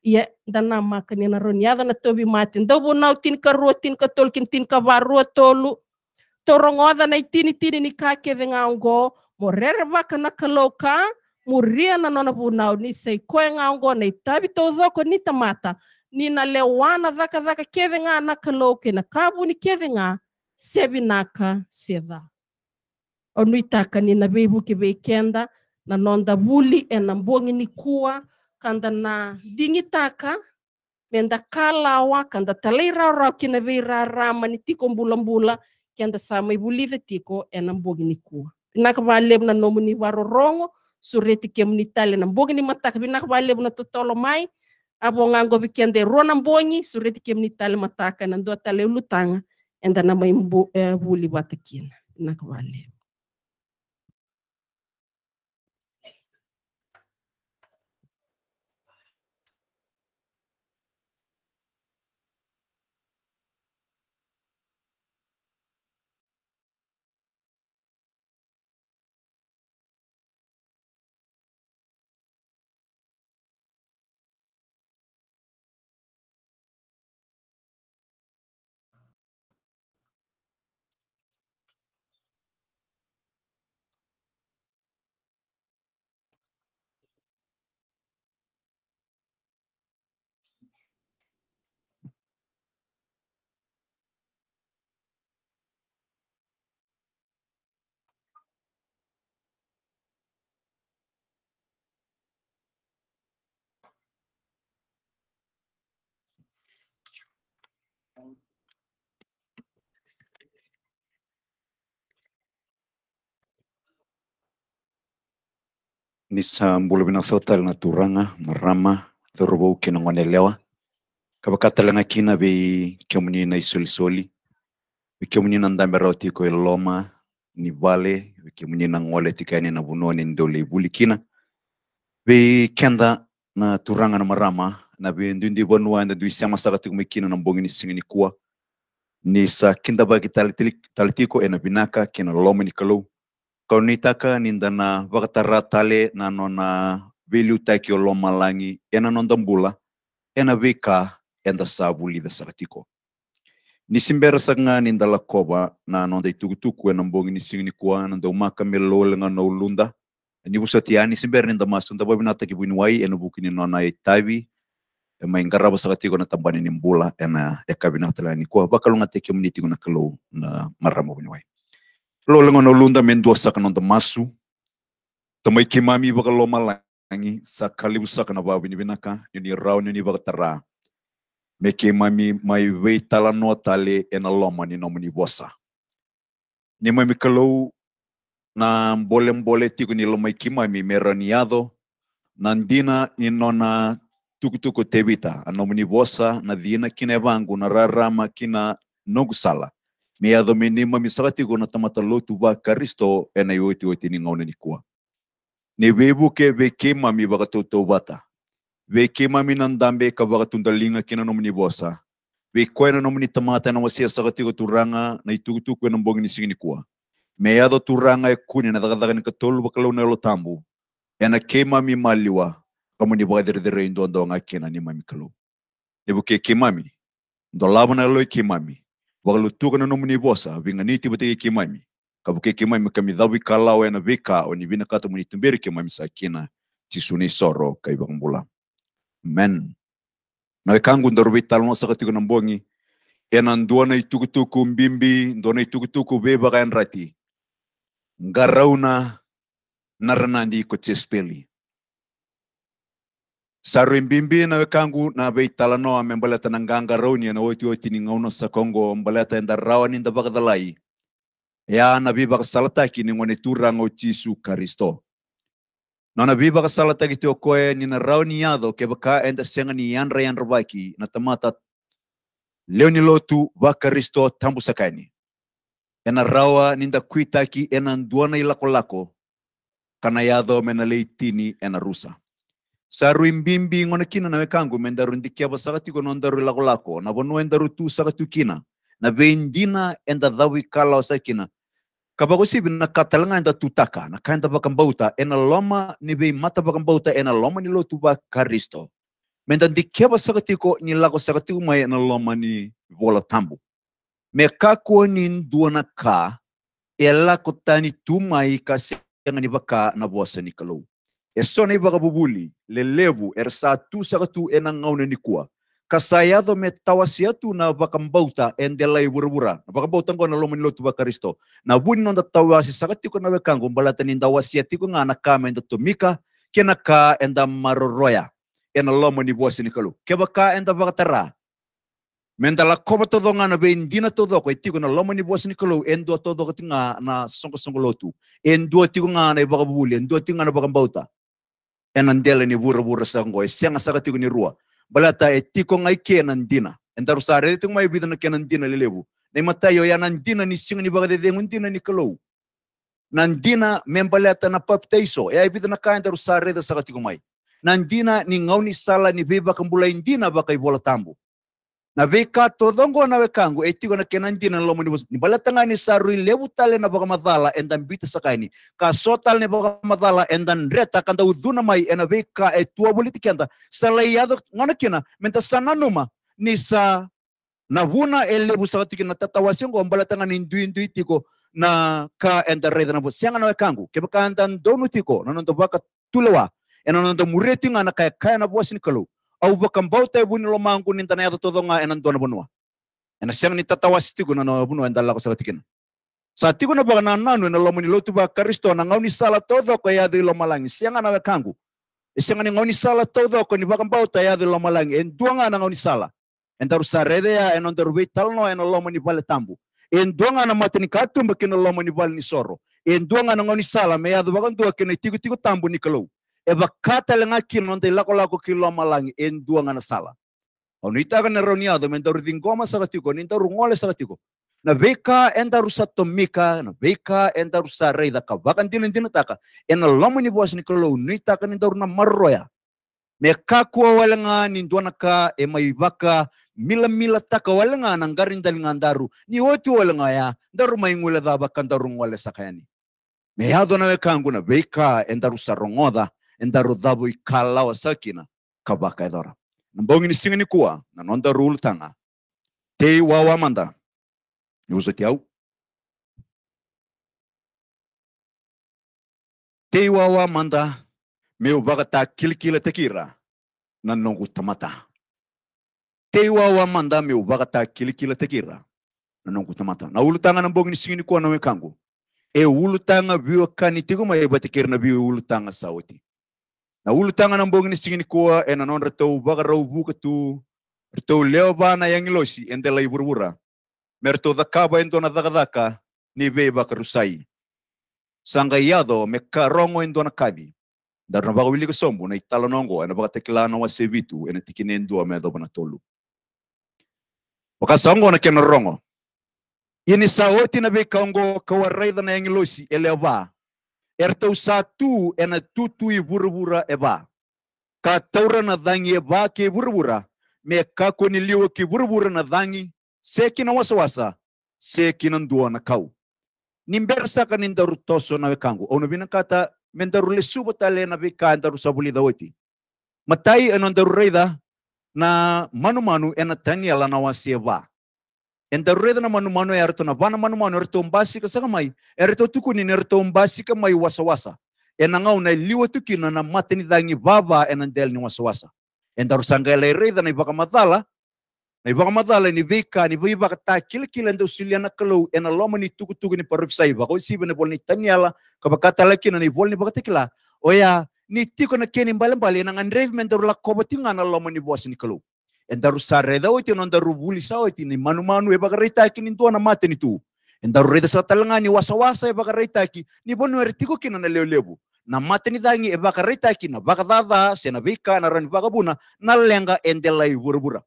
ia nda na maka ni na roni ada na tobi mati nda bo nau tin ka ro tin ka tolu torongoda na itini tini ni venga ngo morere baka na kaloka muria na nona bu ni sei nga na itabi tozoko ni tamata nina leuana dhakadhaka kevenga nakaloke na kabu ni kevenga sebinaka seda onuitaka nina beibuke beikenda na nonda buli ena mbongi ni kuwa kanda na dingitaka menda kalawa kanda talairarau kina beirarama ni tiko mbulambula kenda sama ibulithe tiko ena mbongi ni kuwa binaka baleb na nomu ni warorongo sureti kemu ni tale na mbongi ni mataka binaka baleb na totolo mai abonga ngobi kende rona mbonyi sureti kemni tal mataka nando tale ulutanga enda na maimbu eh, buli na nakwale nisa mbulubina sauta na turanga marama dorobo kina ngonelewa kabakata langa kina be kemuni na isolisoli be kemuni na ndambe tiko ko loma ni vale be kemuni na ngole tikani na bunoni ndole kina be kenda na turanga na marama na bendu ndi bonu wanda duisi amasaka tiku mikino na mbongi ni singi ni kuwa ni sa kinda talitiko ena binaka kina lolomo ni kalau kau ni taka ninda na tale na nona veliu taki o loma langi ena nonda mbula ena vika enda sabuli lida sakatiko ni simbera sanga ninda lakoba na nonda itukutuku ena mbongi ni singi ni kuwa nanda umaka melo lenga na ulunda ni busatiani simbera ninda masunda babinata kibuni wai ena bukini nona itavi ma engarrava sa gatigo tambani ni mbula ena e kabina tlani ko ba kalunga te na kelo na marrama buni wai lo lengo no lunda mendua saka no masu tamai ke mami ba malangi sakali busaka na babu ni binaka ni rau ni ba tara me mai vei tala no tale ena loma ni no muni bosa ni mami kelo na mbole mbole tigo ni lo mai meraniado nandina ni nona tukutuku tevita anamnivosa na dina kina evangu na rarama kina nongusala miado minima misalatigo na tamatalo tuva karisto ena yoiti yoiti ni ngone nikua ni vebu ke vekema mi vata vekema mi nandambe ka vagatundalinga kina nomnivosa vekoena nomni tamata na wasia sagatigo turanga na itukutuku ena mbongi ni me meado turanga ekuni na dagadaga katolu bakalo na lo tambu ena kema mi maliwa Kamu ni badir dari ndo ndo nga kena ni mami kalu ni buke kimami ndo labu na mami. kimami wagalu tuka nomu muni bosa binga ni tiba-tiba kimami kabuke kimami kami dawi kala we na oni bina kata muni mami kimami sakina tisuni soro kai bangula Men. no ikangu e ndo rubital no sakati ko nambongi enan duana itukutuku mbimbi ndona itukutuku beba kain e rati ngarauna naranandi ko tsespeli saru imbimbi na wekangu na beitalano amembaleta na nganga rauni na oiti oiti ni ngauno sa Kongo mbaleta enda rawani nda bagdalai ya na biba salataki ni ngone turang ochisu Kristo na na biba salataki te okoe ni na rauni yado ke baka enda senga ni yanra yanra baki na tamata leo ni lotu ba tambu sakaini. ena rawa ninda kuitaki ena nduana ilako lako kana yado mena leitini ena rusa saru imbimbi ngona kina na kangu menda rundikia ba ko nonda rulago lako na bonu enda rutu sakatu kina na bendina enda dawi kala sakina kabago sibi na katalanga enda tutaka na kaenda bakambauta ena loma ni be mata bakambauta ena loma ni lotu ba karisto menda ndikia basakati ko ni lago sakati ko mai ena loma ni bola tambu me kako ni ka ela kotani tumai ka sanga ni baka na ni e sona i vakavuvuli lelevu e ra sa tusakatu e na nikua kasayado me tawasi atu na vakambauta e dela i vuravura na vakambauta go na lomani lotu vakaristo na vuni nonda tawasi sakatiko na vekango balata ni da tiko nga na enda tomika ke na ka enda maroroya e na lomani voasi nikalu ke enda vakatara Menda la kova todo na vendina todoko ko itiko na lomani endo todo ko tinga na songo songo endo tiko nga na ibaka buli endo tinga na baka enandela ni wura wura sangoi senga saka tiku ni rua balata e tiko ngai ke nandina endaru sare tiku mai bidana ke nandina lelebu nei mata yo ya nandina ni singa ni bagade de ngundina ni nandina membalata na papteiso e ai bidana ka endaru sare da saka tiku mai nandina ni ngau ni sala ni beba kambula indina bakai bola tambu na vika todongo na wekangu etigo na kenanti na lomo nibus ni bala tanga ni saru lebu tale na boka endan bita sakaini ka sotal ni boka endan reta kanda uduna mai ena veka etua politikenda salayado ngana kina menta sananuma ni sa na vuna elebu sakatiki na tatawasingo bala tanga ni ndu ndui tiko na ka enda reta na bus sianga na wekangu kebaka endan donu tiko na nondo baka tulewa ena nondo muretinga na kaya kaya na bosini kalu Aubakambau te bunu lo mangku ni tanai to todo enan tuana bunua. Ena siang ni tatawa siti guna no bunua en lako sa tikin. Sa tiku na baka nananu ena lo muni lo tuba karisto na ngau ni sala todo ko ya di lo malangi siang ana E Siang ni ngau ni sala todo ko ni bakambau ta ya di lo malangi en duanga na ngau ni sala. En daru sa redea ya, enon on daru vital en lo muni bale tambu. En duanga na ni katumba kina lo muni bale ni soro. En duanga na ngau ni sala me ya do bakan dua e tiku tiku tambu ni kalau. Eba kata lenga kilo nte lako lako kilo malangi en dua ngana sala. Onita kana do menta ringoma sagatiko, ninta rungole sagatiko. Na beka enta rusa tomika, na beka enta rusa rei da kabakan tinin tina taka. Ena lomo ni buas ni kolo unita kana ninta runa marroya. Me kakua walenga ninduana ka e maibaka mila mila taka walenga nanggarin dalinga ndaru. Ni otu walenga ya, ndaru ngule da bakan darung wale sakayani. Me yado na beka anguna beka enta rusa rongoda. indaru dhabu ikalawa sakina kabaka edora nambongi ni singini kuwa nanonda rule tanga tei wawa manda niuzo tiau tei wawa manda meu baga ta kilikila tekira nanongu tamata tei wawa manda meu baga ta kilikila tekira nanongu tamata na ulu tanga nambongi ni singini kuwa nawe kangu e ulu tanga biwa kani tiguma e batikira na biwa ulu tanga sauti. Na ulu tanga na mbongi ni singini e na non retou baga rau buka tu, retou leo bana yang ilosi e lai Merto dhakaba endo na dhagadhaka ni beba karusai. Sanga iado me karongo e kadi. Dar na baga wili sombu na italo nongo e baga teklano wa sevitu e na tikine endua me adoba tolu. Wakasongo na keno rongo. Ini saoti na beka kawa kawarraidha na yang ilosi e leo er tau e tu ena tutu i vuravura eva. Ka taura na dhangi eva ke vuravura, me ni liwa ke vuravura na dhangi, kina na wasawasa, se na ndua na kau. Nimber saka ndaru toso na wekangu, au na vinakata mendaru lesuba tale na vika ndaru da weti. Matai e ndaru reida na manu manu ena taniela na wasi eva. na manu ya arito na vana manumano erito mbasika saka mai erito tuku ni erito mbasika mai wasa enangau na liwa tukina na mateni dangi vava del ni wasawasa endarusangela ereda na ivaka madala na ivaka madala ni vika ni vivaka ta kilikila enda usilia na kalu ena loma ni tuku ni parufisa ivaka usiba ni bol ni taniala kabakata lakina ni bol ni bakatekila oya ni tiko na keni mbalimbali enang andrevi mendarula kobo tingana loma ni voasi ni kalu. Endaru sareda oiti non daru bulisa oiti ni manu manu e bagarita ki ni tuana mate ni tu. reda sa talangani wasa wasa e bagarita ki ni bonu eritiko ki na leo lebu. Na mate ni dangi e bagarita ki na bagadada se na bika na rani bagabuna na lenga endela i burubura.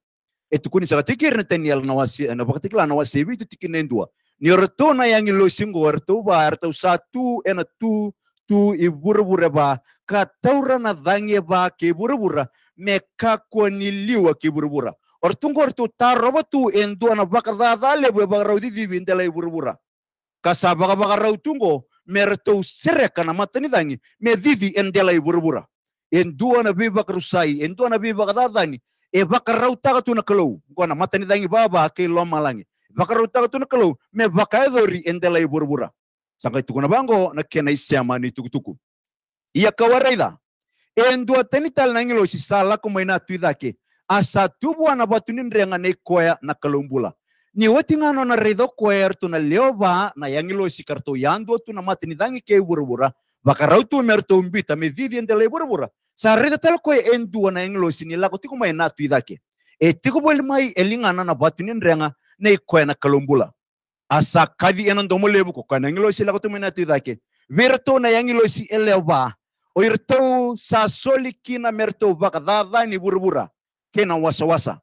Etu kuni sa tikir na teni al na wasi na bagatikla na wasi e bitu tikin endua. Ni orto na yangi lo singo orto ba orto satu ena tu tu i e burubura ba kataura na dangi e ba ke burubura. E me kakoniliwa kiburbura ortungor tu taroba tu enduana bakadada lebe bagaudi dibindela iburbura kasabaga bagarau tungo merto serekana matani dangi me didi endela iburbura enduana biba krusai enduana biba gadadani e bakarau taga tu nakalou gona matani dangi baba ke lomalangi bakarau taga tu kalou me bakaedori endela iburbura sangai tukuna bango na kena isema ni tukutuku ia kawaraida endua teni talinangilo xisala como ina tuidake asa tubuana vatu na ikoya na kalombula ni wetingano na rido koer tu na na yangilo xikarto yandua tu na matini dangi ke burubura vakarau tu merto mbita me vivi endele burubura sa rido tal ko endua na yangilo sinilako tiku mai e na tuidake e tiku bol mai elingana na vatu ni nrenga na ikoya na kalombula asa kavi ena lebu ko kana yangilo silako tu mai na tuidake virto na yangilo si eleva oirtou soli kina mertou bagdadha ni burbura kena wasawasa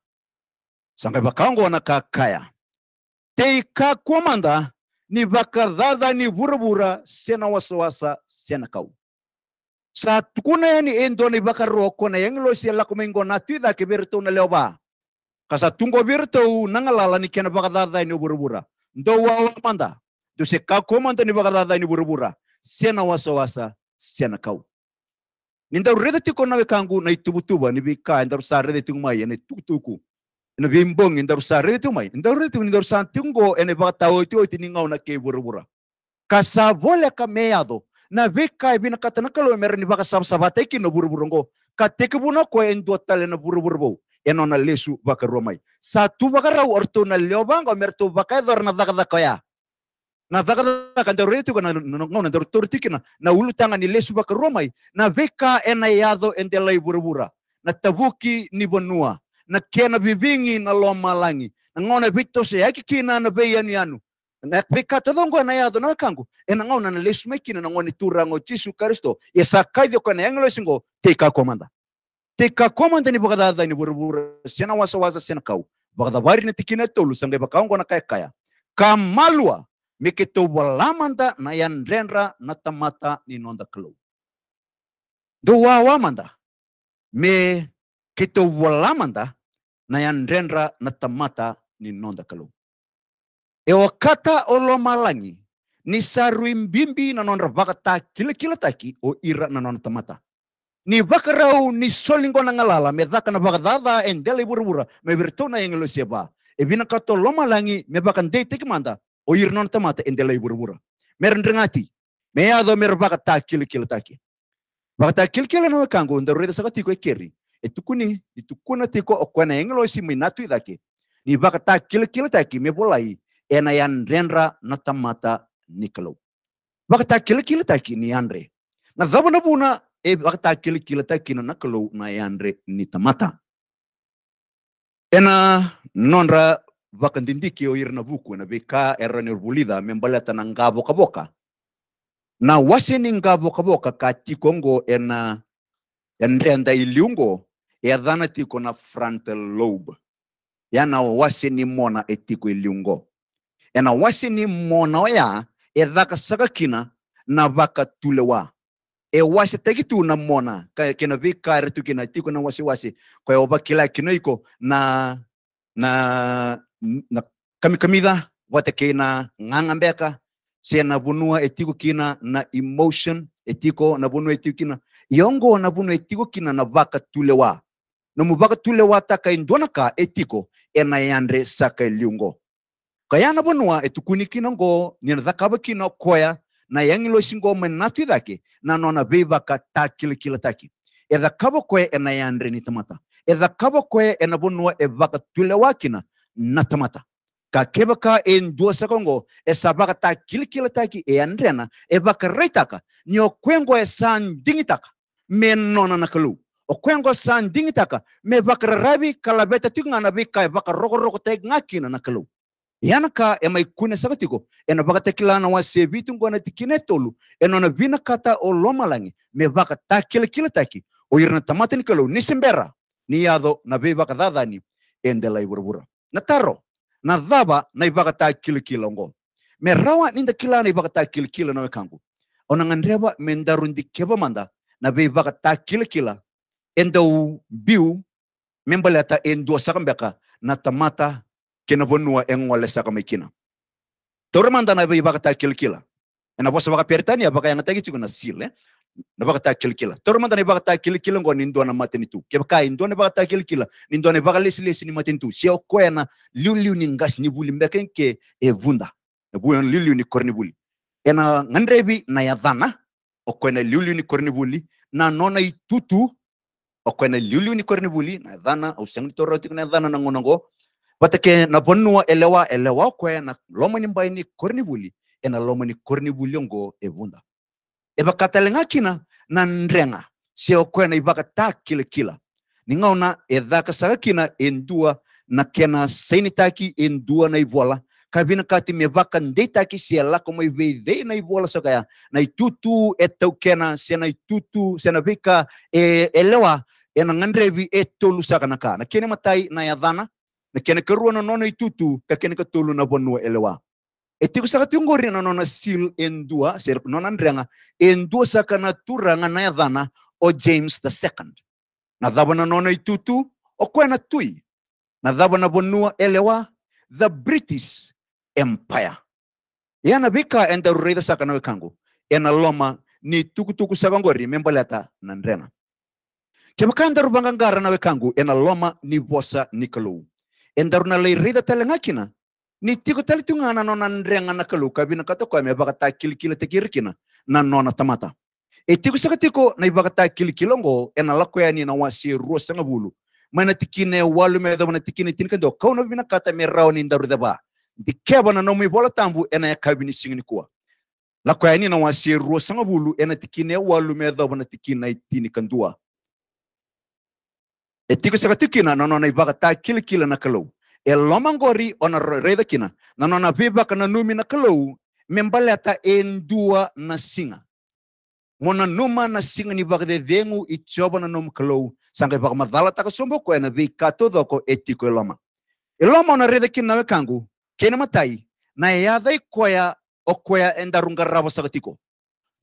sangai bakango wana kakaya tei ka ni bakadhadha ni burbura sena wasawasa sena kau sa tukuna yani endo ni bakaroko na yang lo sia lakumengo na tuitha ke bertou na leo ba kasa tungo bertou nangalala ni kena bagdadha ni burbura ndo wa manda do se ka komanda ni bagdadha ni burbura sena wasa wasa sena kau ninda rurede ko nawe kangu na itubutuba nibika inda rusarede tungmai ene tukutuku ene bimbong inda rusarede tungmai inda rurede tu ninda rusan tungo ene bata oito oito ninga una ke burubura kasavole kameado na vika ibina kata kalo mer ni baka sam sabate ki no buruburungo kateke buna ko endo tale na buruburbo eno na lesu baka romai satu baka rau orto na leobango mer tu baka dor na daga daga ya. navakavaka andareo na nanao andaro tiky na na ni lesu lesy vaky na naveka ena iado endela na natavuki ni vanua kena vivingi na loma langi nangona vitose yaki kina na ve yanu yanu na pikata dongo ena yado na kangu enangona na lesu mekina nangoni turango Yesu Kristo yesakaivyo kwa nangelo singo teka komanda teka komanda ni bogada ni burubura sena wasa wasa sena kau bogada bari ni tikina tolu sangai bakango na kaya kaya kamalwa mikitu walamanda na renra na tamata ninonda klo. Dua wamanda me kitu walamanda na renra na tamata ninonda klo. Ewakata olo malangi ni bimbi na nonra vakata kila kila taki o ira na nonda tamata. Ni vakarau ni solingo na ngalala me dhaka na endele burubura me virtuna engelo seba. Ebina kato loma langi me bakan dei tekimanda o non tamata indela iburubura merndringati meyado merbaka ta kilikilitaki bakata kilikila no kango ndarureda sakatiko ekeri etukuni itukuna tiko okwana engelo isimi natu daki. ni bakata i mebolai ena yanrenra natamata nikalo kil kilataki ni andre na dhabona buna e bakata kilikilitaki na nakalo na yandre nitamata ena nonra vakandindiki o vuku na vika erranirvulida membaleta na ngavokavoka na wasini ngavoka-voka ka tikongo ena enrenda iliungo edhana tiko na frontal lobe yana wasini mona etiko iliungo ena wasini mona oya edhaka kina na vaka tulewa e wasi tagi na mona ka kena vi tiko na wasi wasi kino iko na na na kamikamida wate kina nganga mbeka se na bunua etiko kina na emotion etiko na bunua etiko kina yongo na bunua etiko kina na vaka tulewa na muvaka tulewa taka indona ka etiko ena yandre saka liungo kaya na bunua etukuni kina ngo ni nina dhakaba kina koya na yangilo singo menatu dake na nona vivaka takil kila taki edhakaba koya ena yandre nitamata kabo koya enavunua evaka tulewa kina natamata ka keba ka en duosa kongo e sabaka ta kilikila taki e andrena e baka reitaka nio okwengo e san dingitaka me nona na kalu okwengo san dingitaka me baka rabi kalabeta tingana bi ka e baka roko roko te ngakina na kalu yana ka e mai kune sakatiko e na baka tekila na wa bitungo na tikine tolu e nona vina kata o lomalangi me baka ta kilikila taki o irna tamata ni kalu ni sembera ni yado na bi dadani endela iburbura Nataro, na dhaba na ibaka ta kilikila ngo merawa ninda kila na ibaka kilo kilikila na kangu ona menda mendarundi keba manda na be ibaka ta kilikila endau biu membalata endo sakambeka na tamata kena bonua engole sakamekina manda na be ibaka ta kilo ena bosa baka peritania baka yang tagi cikuna sile nabagata kilikila tormanda nibagata kilikila ngo nindwa na matenitu kebka indwa nibagata kilikila nindwa nibagalesi lesi ni tu matenitu si okwena liuliu ni ngas ni buli mbekenke evunda ebuyon liuliu ni korni buli ena ngandrebi na yadhana okwena liuliu ni korni buli na nona itutu okwena liuliu ni korni buli na yadhana ausangni toroti na yadhana na ngonongo batake na bonnuwa elewa elewa okwena lomani mbaini korni buli ena lomani korni buli ngo evunda ebakatalenga china na nrenga seokwena ibakata kila kila ningauna edaka sa kina endua na kena ki endua na ibola kabina kati si ndetaki siela como iveidei na ibola sakaya na itutu etaukena na itutu na vika e, elewa e na e tolu saka na ka na kene matai na yadhana na kene keruana nono itutu ka kene ka na bonua elewa E tiko saka tiko ngori no sil endua ser nona nandrenga endua saka na turanga na yadana o James the second. Na dhabo na nono itutu o kwe na tui. Na dhabo na bonua elewa the British Empire. Yana vika enda rureida saka na wekangu. Yana loma ni tuku tuku saka ngori membaleta nandrenga. Kemakanda rubangangara na wekangu yana loma ni bosa nikalu. Enda runa leirida talangakina. Niti tiko tali tu ngana no nandrenga na kalu kabina kato ko me bakata kilikilo te kirkina na nona tamata. E tiko saka tiko na ibakata ena lako ya ni na wasi ruo sanga bulu. Mana tikine walu me dama na tikine do kau na bina kata me rao ni ndaru daba. Di keba na nomi bola tambu ena ya kabini singini kuwa. Lako ya ni na wasi ruo sanga bulu ena tikine walu me dama na tikine itini kandua. E tiko saka tikina na nona ibakata kilikila na e loma ngori ona reida kina na nona viva kana numi na kalou membaleta dua na singa mona numa na singa ni vakacecegu i tjoba na num kalou sanga vakmadala taka sombo ko ena vika todoko e tiko e loma e loma ona reida kina na kangu kena matai na yada e i koya o koya e runga rabo saka tiko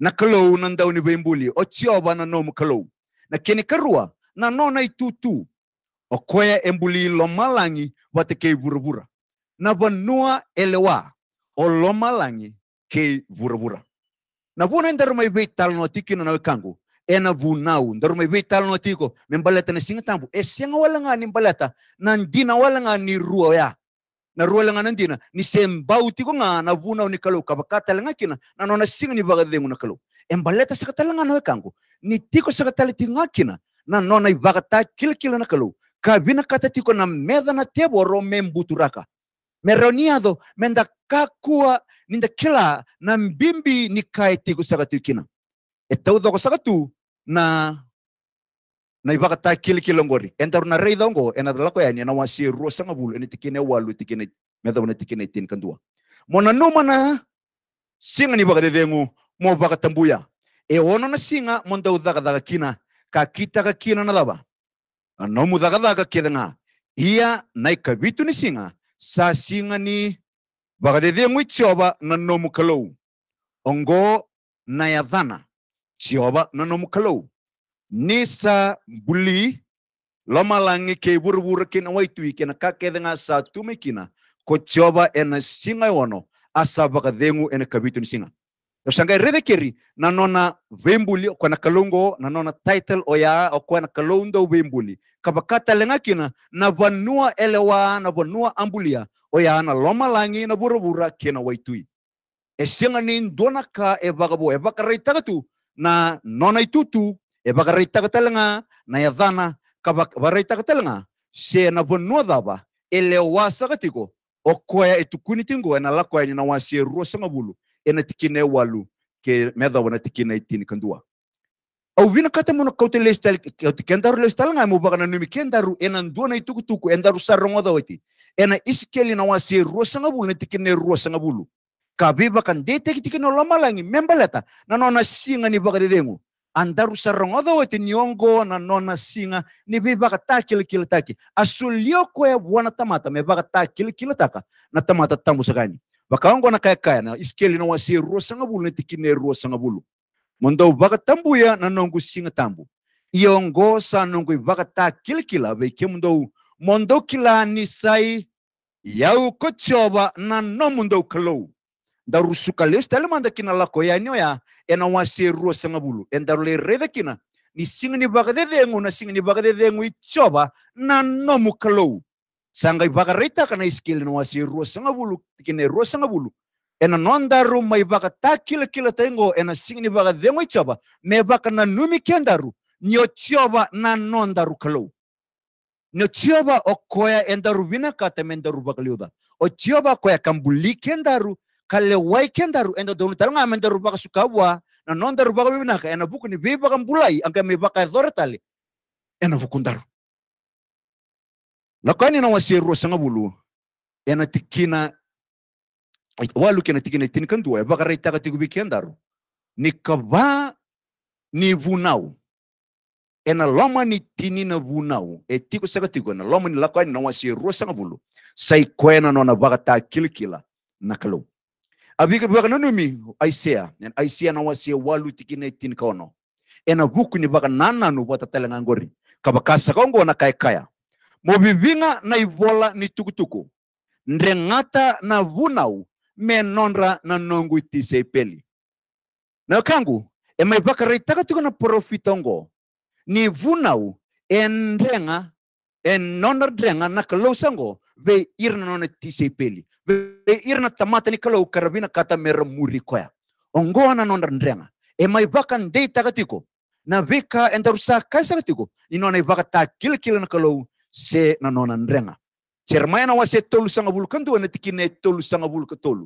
na kalou na ndau ni bembuli o tjoba na num kalou na kene karua na nona itutu okweye embuli lomalangi wateke burubura na vanua elewa olomalangi ke burubura na vuna ndaruma ibe talno tikino na kangu ena vunau ndaruma ibe talno tiko membaleta ne singa tambu e singa wala nga ni baleta na ndina wala nga ni ruo ya na ruo nga ndina ni sembau tiko nga na vunau ni kalu kabakata nga kina na nona singa ni bagadengu na kalu embaleta sakatalanga na kangu ni tiko sakatali kina na nona ibagata kila na kalu kabina tiko na meza na tebo ro membuturaka meroniado menda kakua ninda kila na mbimbi ni kai tiko saka kusagatu kina e saka tu na na ibaka ta kili ngori enda runa reida ngo ena dala ko yani e na wasi e ruo sanga bulu eni tikine walu tikine meda wana tikine tin kandua mona no mana singa ni baka de vengu mo baka tambuya e ono na singa monda udaga daga kina ka kita ka kina na daba Ah, nao modakadaka kedgna ia naikabitu ni singa sa singa ni bakadedeng'wi chioba na nomu kalou ongo na yadana chioba na no kalou ni sa buli lomalangi ke buruburu kina waitui kina ka kedgna sa tume ko chioba ena singa yono asa bakadeng'u ena kabitu ni singa keri na nona vembuli okwana kalongo nona title oya na kalondo vembuli kavakata lengakina na vanua elewa na vanua ambulia oya na loma langi na vuravura kena waitui esiangani e evakavo evakaraitagatu na nona itutu evakaraitagatalenga na yadhana kavaraitagatalenga se na vanua dava elewa sagatiko okoya etukunitigo ena lakoyani na waserua sangavulu ena tikina walu ke meda wana tikina itin kandua au vina kata mono kaute lestal kaute kendaru lestal ngai mo bagana numi kendaru ena na ituku tuku endaru sarongo da wati ena keli na wasi e ruasanga bulu na tikina e ruasanga bulu kabiba kan dete tikina lama langi membaleta na nona singa ni bagade dengu andaru sarongo da wati niongo na nona singa ni biba ta kila kila taki asulio kwe wana tamata me baga ta kila kila taka na tamata tamu sagani Bakawango na kaya kaya na iskeli na wasi rosa nga bulu nitiki ne rosa nga bulu. Mondo baka tambu ya na nongu singa tambu. Iongo sa nongu baka ta kilikila beke mondo mondo kila nisai yau kochoba na no mondo kalou. Da rusuka leus tele manda kina lako ya nyo ya ena wasi rosa nga bulu. Enda le reda kina ni singa ni baka de dengu na singa ni baka de dengu ichoba na no mu Sanga ibaka rita kana iskil no asi rua sanga bulu kine rua sanga bulu. Ena nonda ruma mai ta kila kila tengo ena singini baka dengo ichaba. Me baka na numi kendaru. Nyo chioba na nonda ru kalau. Nyo chioba o koya endaru vina kata mendaru baka liuda. O chioba koya kambuli kendaru. Kale wai kendaru enda donu talanga mendaru baka sukawa. Na nonda ru baka bibinaka. Ena buku ni bibaka mbulai. Angka me baka e tali. Ena bukundaru. loko ani na waseeruro sanga bulu ena tikina walu kena tikina tin kan duwa bakara itaga tigu bikendaru ni kaba ni vunau ena loma ni tini na vunau e tiku saka tiku na loma ni lako ani na waseeruro sanga bulu sai kwena no na ta kilkila nakalo abika baka nanumi aisea en aisea na wasi walu tikina tin kono ena buku ni baga nana no bota telangangori kabakasa kongo na kaya kaya mobivinga na ivola ni tukutuku ndrengata na vunau menonra na nongu iti seipeli na kangu emaivakarai takatuku na porofitongo ni vunau e enonra drenga na kalou vei ve irna nona iti seipeli ve irna tamata ni kalou karavina kata mera muri koya ongoa na nonra drenga emaivaka ndei takatiko na vika endarusa kai sakatiko ni nona ivaka takilakila na kalou se nanonandregna ya tsy ary mahay anao a se tolo sagnavoloka andoa na tikinay tolo sagnavoloka tolo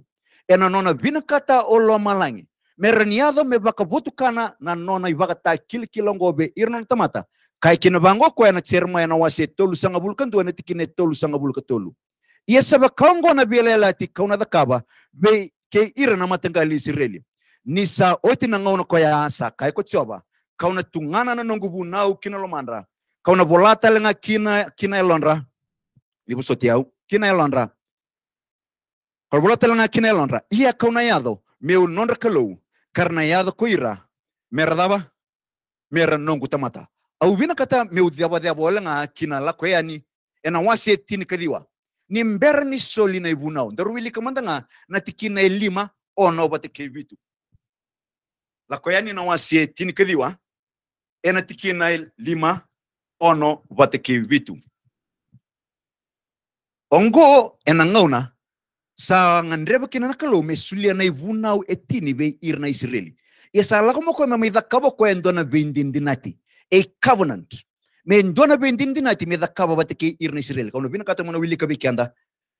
e nanona vinaka ta olo malagny mera niado mevaka votukana nanona ivaka ta kilikilongobe irnon tamata kai kinavango ko ena tsy ary mahay ya anao a se tolo Iya andoa na tikinay tolo sagnavoloka tolo ia ve ke ira na matangala nisa oty nagnaona ko ya sa kai ko tsiova kaona tunganana Kau volata lenga kina kina elonra. Libu sotiau. Kina elonra. Kona volata lenga kina elonra. Ia kaunayado. Meu nonra kalou. Karnayado koira. Merdaba. Mera nongu tamata. Au vina kata meu diaba diaba e lenga kina la koyani. Ena wasi etini kadiwa. Ni mbera ni soli na ibunao. Ndaruwili kamandanga na tikina elima ono bate kevitu. La koyani na wasi etini kadiwa. Ena tikina lima ono wateke witu. Ongo enangona sa ngandreba kina nakalo me sulia na ivuna u etini be irna Israeli. Ya la komo ko me da kabo ko endona nati A covenant. Me endona bindindinati me da kabo bateke irna Israeli. Kono bina kata wili wilika bikianda.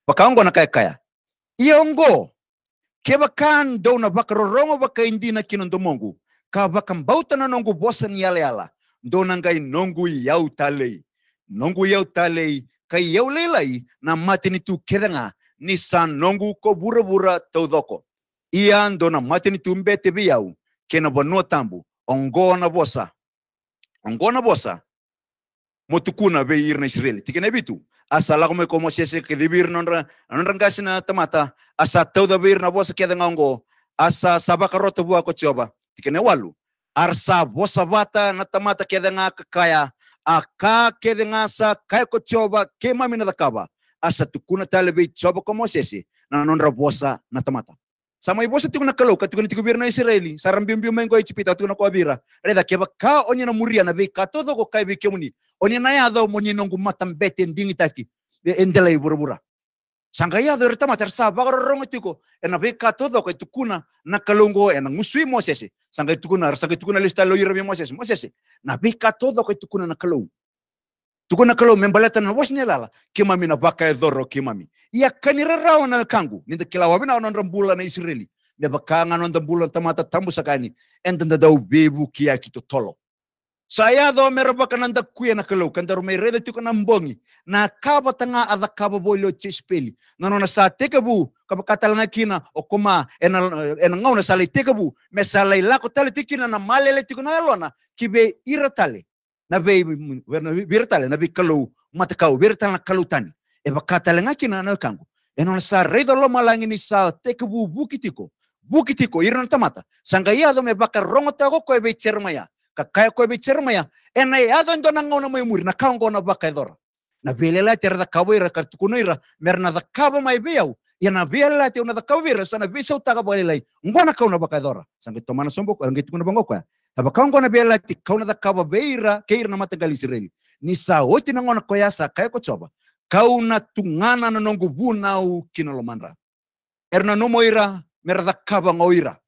Bakango na kaya kaya. ongo keba kan dona bakarorongo baka indina kinondomongu. Ka bakambauta na nongu bosa ni yala yala. ndona ngai nongo iau ta lei nongo iau ta lei ka iau leilai na matini tu kedanga ni sa nongo ko bura taudoko ia ndona matini tu mbetebe iau ke na vanua tambu onggo na bosa. Onggo na bosa motukuna be irna israeli tikene bitu asa lago me como se se nonra nonra na tamata asa tauda vir na bosa kedanga onggo asa sabaka roto bua ko choba tikene walu arsa vosavata natamata kedenga kakaya aka kedenga sa kai kochova kema kaba asa tukuna talebe coba como sesi na nonra vosa natamata sama ibosa tikuna kaloka tikuna ti birna israeli bim bim ai chipita tikuna ko avira reda keva ka onya na muria na beka, todo ko kai vekemuni onya na yado moni nongu matambete ndingi taki bura e, e bura Sangaya do reta mater sa bagaro tuko ena be kato tukuna na kalongo ena musui mosesi Sangka tukuna rasa kai tukuna lista lo yirbe mosesi mosesi na be kato do tukuna na kalou tukuna kalou membaleta na wasne lala na baka e doro mi. ia kanira rawa na kangu ninda kila wabina onon rambula na israeli Ne bakanga non da bulan tamata tambu sakani enda dau bebu kia kito tolo saya do meraba kananda kelo kalau kanda rumai reda tu kana mbongi na kaba tanga ada kaba boilo chispeli na nona sa tekabu kaba katalanga kina okoma ena ena ngauna sale tekabu me sale la ko tale tikina na male le tikuna lona kibe iratale na be verna virtale na be kalau ka virtale na kalau tani e ba katalanga kina na kangu ena sa reda lo malangi ni sa tekabu bukitiko bukitiko irna tamata sanga ia do me baka rongo tago ko e be chermaya kakaya koi bichir maya enai yado ndo na ngona mai muri na kango na baka edora na belela ter da kawira kartukunaira merna da kaba mai beau ya na belela te una da kawira sana bisa utaga bolelai ngona kauna baka edora sangi tomana sombo ko ngi tukuna bango kwa aba kango na belela ti kau na kaba beira keira na matagal israeli ni saoti na ngona koya sa kaya ko choba kauna tungana na nongu buna u erna no moira merda kaba ngoira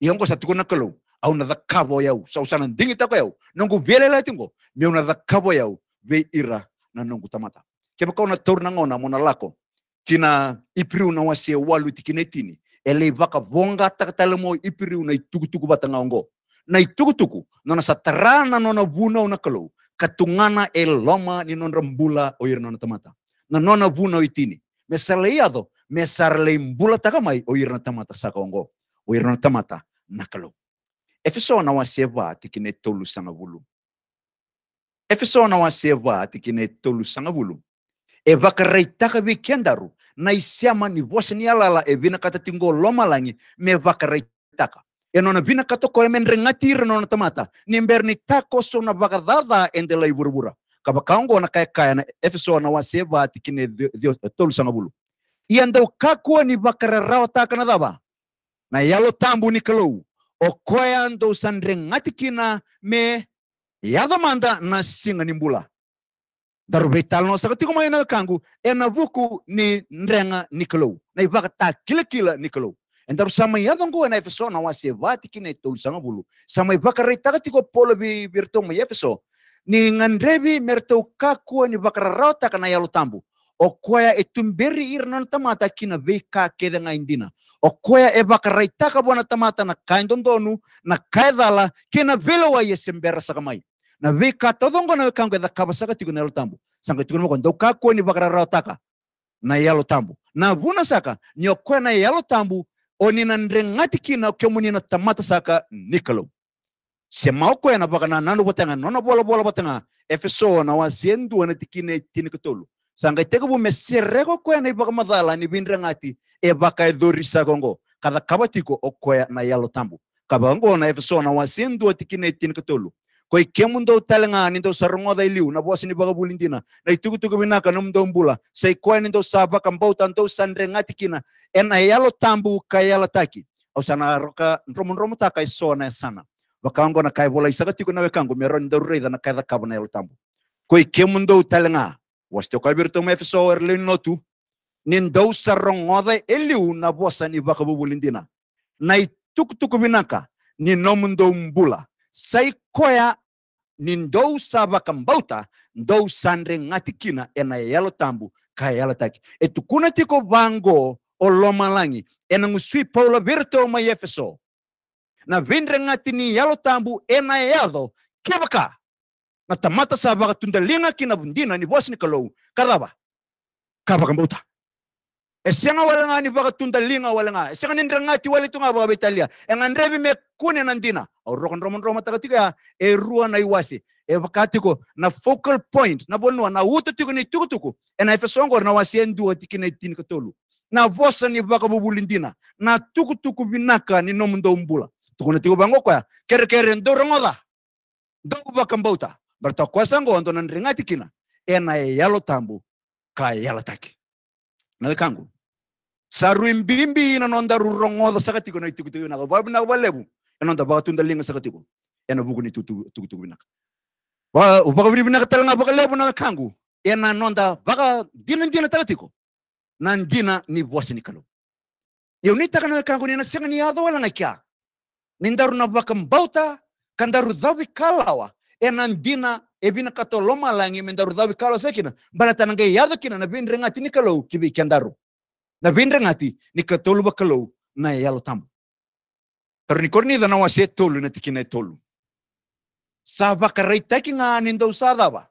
Yang ko satu kona kalau au na dhakavo yau sausana ndingi tako yau nongu bielela tingo na dhakavo yau ve ira na nongu tamata kema kauna na ngona mona lako kina ipriu na wase walu tikinetini ele vaka vonga takatale mo ipriu na itukutuku bata ngongo na itukutuku nona satarana nona vuna una kalou katungana e loma ni non o ira nona tamata na nona vuna oitini mesaleiado mesarle mbula takamai o ira na tamata saka ongo ira na tamata na kalou efeso na waseba tikine tolu sanga bulu efeso na waseba tikine tolu sanga bulu e bakarai e taka bi kendaru na isiama e ni ni alala e bina kata tingo loma langi me bakarai e taka enona bina kato ko emen rengati nona tamata mberi ni tako so na ende la iburubura kaba kaongo na kaya kaya na efeso na waseva tikine dio tolu sanga bulu iandau kakua ni bakararao taka na daba na yalo tambu ni kalou okoya ndou sandregnati kina me yadamanda na signany mbola da ro beitalonao saka tiako mahena akango e ni ndregna nikolou na ivaka takilakila nikolou e da ro sama iavangu e na efeso na oase va tiki na itolusagavulu sama ivaka reitaka tiko polo viviri teu mai ya efeso ni ngandrevi mereteu kakua ni vaka rarao taka na tambu okoya e tumberi irna tamata kina vei ka kedega indina okoya evaka raitaka bwana tamata na kai dodonu na kai dala kena vila wa yese mbera saka mai na vika todongo na wekango eda kaba saka tigo nelo tambo sanga tigo nemo ndau kako ni bakara rautaka na yalo tambu na vuna saka ni okoya na yalo tambu oni na ndrengati kina kemuni na tamata saka nikalo sema okoya na baka na nanu botanga nono bola bola botanga efeso na wa sendu na tikine tinikotolo sanga sangaite ko kwa na ibaka ibaga ni bindra ngati e ebaka ithurisa kongo kada kabatiko okoya na yalo tambu ngo na efsona wasindu otikine tin katolu ko ikemu ndo talangani ndo da iliu na bosi ni baka bulindina na itukutuku binaka no ndo mbula sei kwani ndo kamba utanto sandre ngati kina e na yalo tambu kayala taki osana roka nromo nromo taka isona e sana bakango na kaibola isakatiko na bekango meroni ndo reida na kaida kabona yalo tambu ko ikemu ndo talanga Wasti kabirtum efso erlin notu. Nindau sarongode eliu na bosa ni baka bakabubulindina. Na ituktuku binaka ni nomndo mbula. Sai koya ni ndou saba kambauta ndou sandre ngati kina ena yalo tambu ka yalo taki. etukuna kuna tiko vango o lomalangi ena ngusui paulo birto ma efeso Na vindre ngati ni yalo tambu ena yado kebaka. matamata sa linga kina bundina ni Bosni Kalou. Karaba. kambuta Esenga wala ni baka linga wala nga. Esenga nindra ngati wala tunga baka betalia Ang me kune nandina. Au rokon romon roma takatika ya e rua na iwasi. E vakatiko na focal point na bonua na uto tiko ni tuku tuku. E na efesongor na wasi endua tiki na itini katolu. Na vosa ni baka bubulindina. Na tuku tuku binaka ni nomundo umbula. Tukuna tiko bangoko ya Kere kere ndoro ngoda. Dogo mbauta. Berta takoa sango andona ny regnaty kina enay ialo tambo ka iala taky nawe kango saroimbimby nanonda rorognoda sakatiko na yu naka babu naka nonda enonda tunda linga sakatiko ena buku ni tutu naka wa ubaka biri naka talanga baka lebu naka ena nonda baka dina dina takatiko nandina dina ni buwasi ni kalu. eu ni taka kangu ni nasenga ni wala na kia. nindaru na baka mbauta kandaru dhawi kalawa enan dina ebina kato loma langi mendaru dawi kalo sekina balata nange yado kina na bindre ngati ni kalau kibi kendaru na bindre ngati ni katolu ba kalau na yalo tamu tarni korni dana wase tolu na tikina e tolu sava karai taki nga nindo sadaba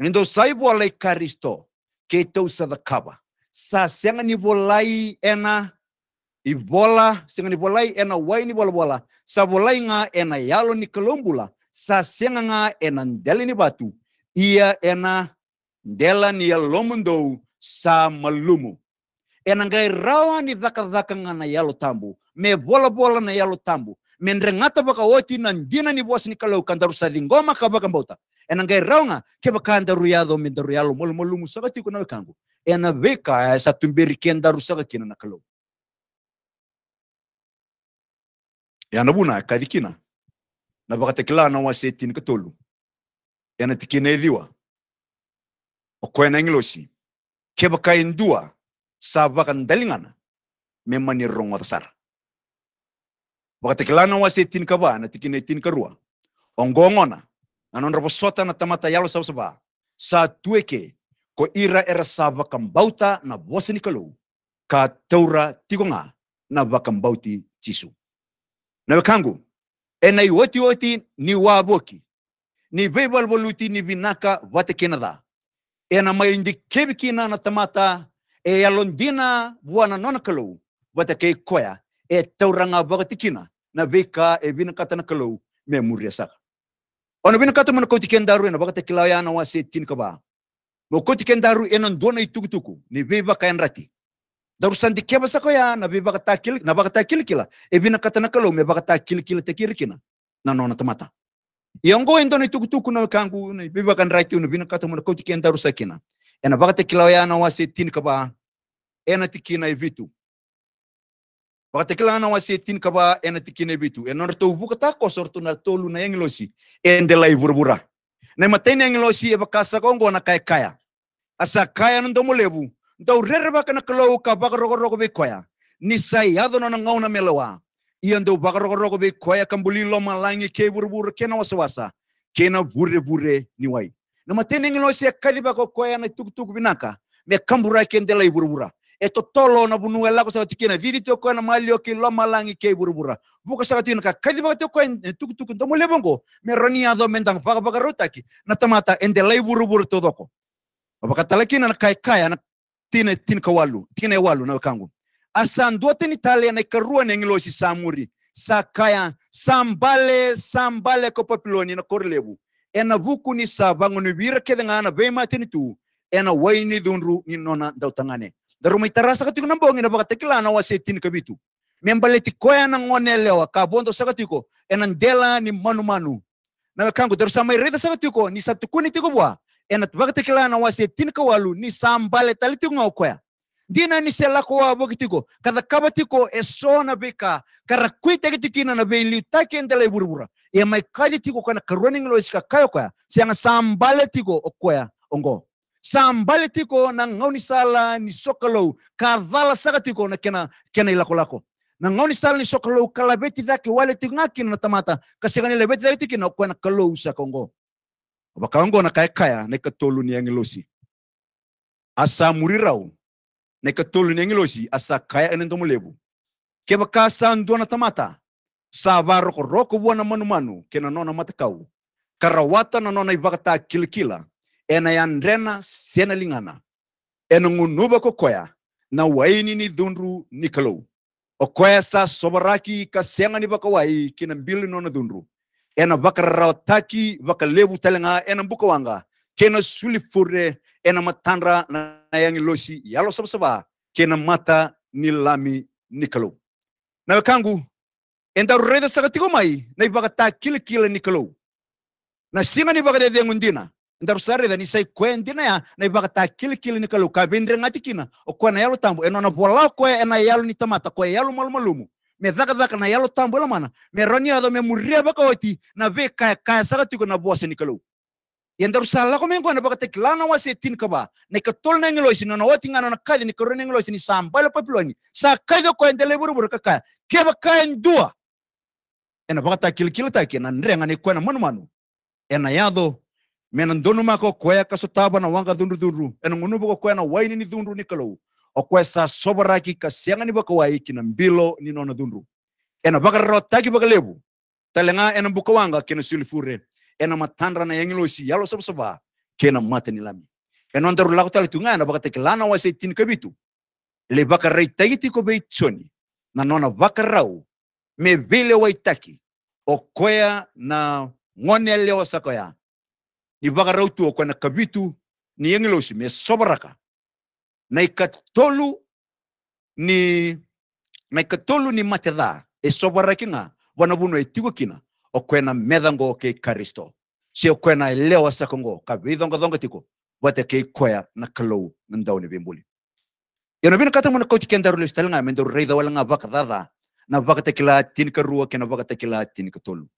nindo saibu alai karisto ke tau sadakaba sa senga ni volai ena ibola senga ni volai ena wai ni bola bola sa volai nga ena yalo ni kolombula. Sasenganga enang ndela ni batu ia ena ndela ni lomundo sa malumu enangai ngai rawa ni dhakadhakanga na yalo tambu me bola bola na yalo tambu me ndrengata baka oti na ni vosi ni kalau kandaru sa dingoma kabaka mbota ena ngai rawa keba kandaru yado me ndaru yalo mol kuna kangu ena veka e sa tumberi kendaru saka kina na kalau ena buna kadikina Napakatekla na wasetin ketolu. Yana tikine diwa. Okoya na inglosi. Keba kain dua. Sabakan dalingana. Memani rongo tasar. Bakatekla na setin kaba na tikine tin karua. Onggongona. Anon sota na tamata yalo saba. Sa tueke. Ko ira era sabakan bauta na bosni kalou. Ka tigonga na bakam bauti cisu. Na enai woti ni waboki ni veibal boluti ni vinaka vate kinada ena mai ndi kebi kina na tamata e alondina buana nona kalou vate koya e tauranga vakatikina kina na veika e vinakata na kalou me muria saka ona vinakata kata mana koti kendaru ena vagate kilau yana wase tin kaba mo koti ena ndona itukutuku ni veiva rati Darusan na darusandikia basakoya takil kila, ebinakatanakalo kina na nona tamata yango tuku tukutuku na kangu bibakandrakiu endo kautiken kina ena ya na wasi tin kaba ena tikina ebitu takila na wasi tin kaba ena tikina ebitu enona to bukata kosortu na tolu na yengilosi endela burbura. na mateni e bakasa kongo na kaya kaya asa kaya ndomolebu dau rereba kana kalau ka bakarogorogo be koya ni sai adono na ngauna meloa ian dau bakarogorogo be koya kambuli loma langi ke burbur kena wasawasa kena bure bure ni wai na matene ngelo kadiba ko koya na tuk tuk binaka me kambura kendela iburbura e totolo na bunu ela ko sakati kena vidi to kona malio ke loma langi ke burbura buka sakati na kadiba to ko tuk ndo molebongo me ronia do mendang bakarogorotaki na tamata endela iburbura doko Apa kata lagi na kai kai anak kawalu tine walu e na wakangu ho aloha anao akango asandoatiny talenaky roany agnilôsy samuri sakaya sambale sambale akopapilôny na korlebu ena vokony savagnony wirakadegnana ve matiny tu ena wainy dhundru ninona ndao tagnane ndaro mahitarasaka tiko nambongy tekila na wase tinika kabitu. membale tikoya nangone lewa kabondo saka tiko ena ndela ni na wakangu daru samai saka tiko ni satukuni tiko bwa ena tbagti na wase tinka walu ni sambale taliti ngau dina ni selako wa abo kada kabatiko ko e esona beka kara kuita kitikina na beli takendele burbura ya e mai kadi tiko kana karoning lo iska kayo koya sianga sambale tiko okoya ongo sambale tiko na ngoni sala ni sokalo kadala saka tiko na kena kena ilako lako na ngoni sala ni sokalo kalabeti dake wale tiko ngakina na tamata kasi kasigani lebeti dake tiko na kwa na kalo usa kongo vakangona kaya neka tolu ni yangilosi asa murirau neka tolu ni yangilosi asa kaya ene domulebu ke baka sa nduana tamata sa varoko roko buana manu manu ke na nona matakau karawata na nona ivakata kilikila ena yandrena sena lingana ena ngunuba kokoya na waini ni dhundru nikalo sa sobaraki kasengani bakawai kina mbili nona dhundru ena rawataki, taki lebu talenga ena buka wanga kena sulifure, ena matandra na yangi losi yalo sabsaba kena mata nilami nikalo na kangu enda reda sagatiko mai na ibakata kile kile nikalo na singa ni bagade de ngundina ndar sare da ni sai kwendina ya na ibakata kile kile nikalo ka bendre ngatikina o kwa na yalo tambo ena na bola ko ena yalo ni tamata ko yalo malmalumu me dhakadhaka na yalo tambo tambula mana me roniado me murria bakawati na ve kaya kaya saka tiko na buasa nikalau yandar sala ko mengo na te kilanga wa se tin kaba na katol na ngelo sino na wati ngana na kadi ni korone ngelo sini sambal papiloni sa kadi ko endele buru buru kaka keba kain dua ena bakata kilikil ta ke na ndrenga ni ko e na manu manu ena yado mena ndonu mako koya kasotaba na wanga dhundru dhundru ena ngunu boko koya na waini ni ni nikalo okwesa soboraki kasiangani bakawaiki na mbilo ninona dhundu ena bakararotaki bakalebu talenga ena bukawanga kena silifure ena matandra na yangilosi yalo sabasaba na mata nilami ena andaru lako tali tunga ena bakatekilana wase tin kabitu le bakareitagiti ko na nona bakarau me vile waitaki okoya na ngone leo sakoya ni bakarau tu okoya na kabitu ni yangilosi me soboraka naikatolu ni naikatolu ni matedha esovara kinga wana vuno itigo e kina okwena methango ke karisto si okwena e leo sakongo kabithongo thongo tiko wate ke kwaya na kalou ndau ni bimbuli yono vina kata mona kauti kenda le stalanga mendo reitha wala nga vaka dada na vaka tekila tini karua kena vaka tekila tini katolu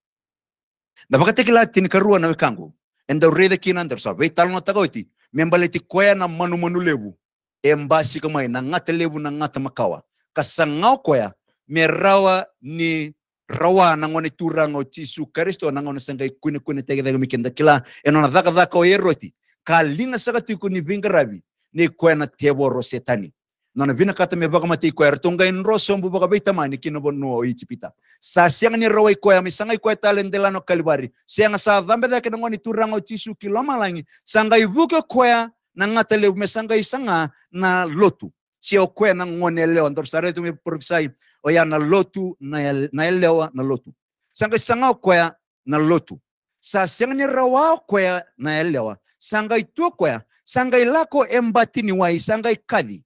na vaka tekila tini karua na wekangu enda reitha kina ndar sa ve talno tagoiti membaleti kwaya na manu manu lebu embasi kamai na ngata lebu na ngata makawa kasangau koya merawa ni rawa na ngone turango tisu kristo na ngone sangai kuni kuni tege tege mikenda kila enona dhaka dhaka o eroti kalinga sakati kuni vingarabi ni kwena tebo ro setani nona vina kata me baga mati ko ertonga in ro sombu baga beita mani kino bonno o ichipita sa siang ni ro ko ami sangai ko talen kalibari siang sa dhambe da kena ngoni turango tisu kiloma sangai buke ko na ngata lebu me sangai na lotu si siokwea na ngone ngonelewa ndor sare tumi prophesy oya na lotu na, na elewa na lotu sanga sanga kwea na lotu sa sanga ni rawa kwea na elewa sanga itu kwea sanga ilako embati ni wai sanga ikadhi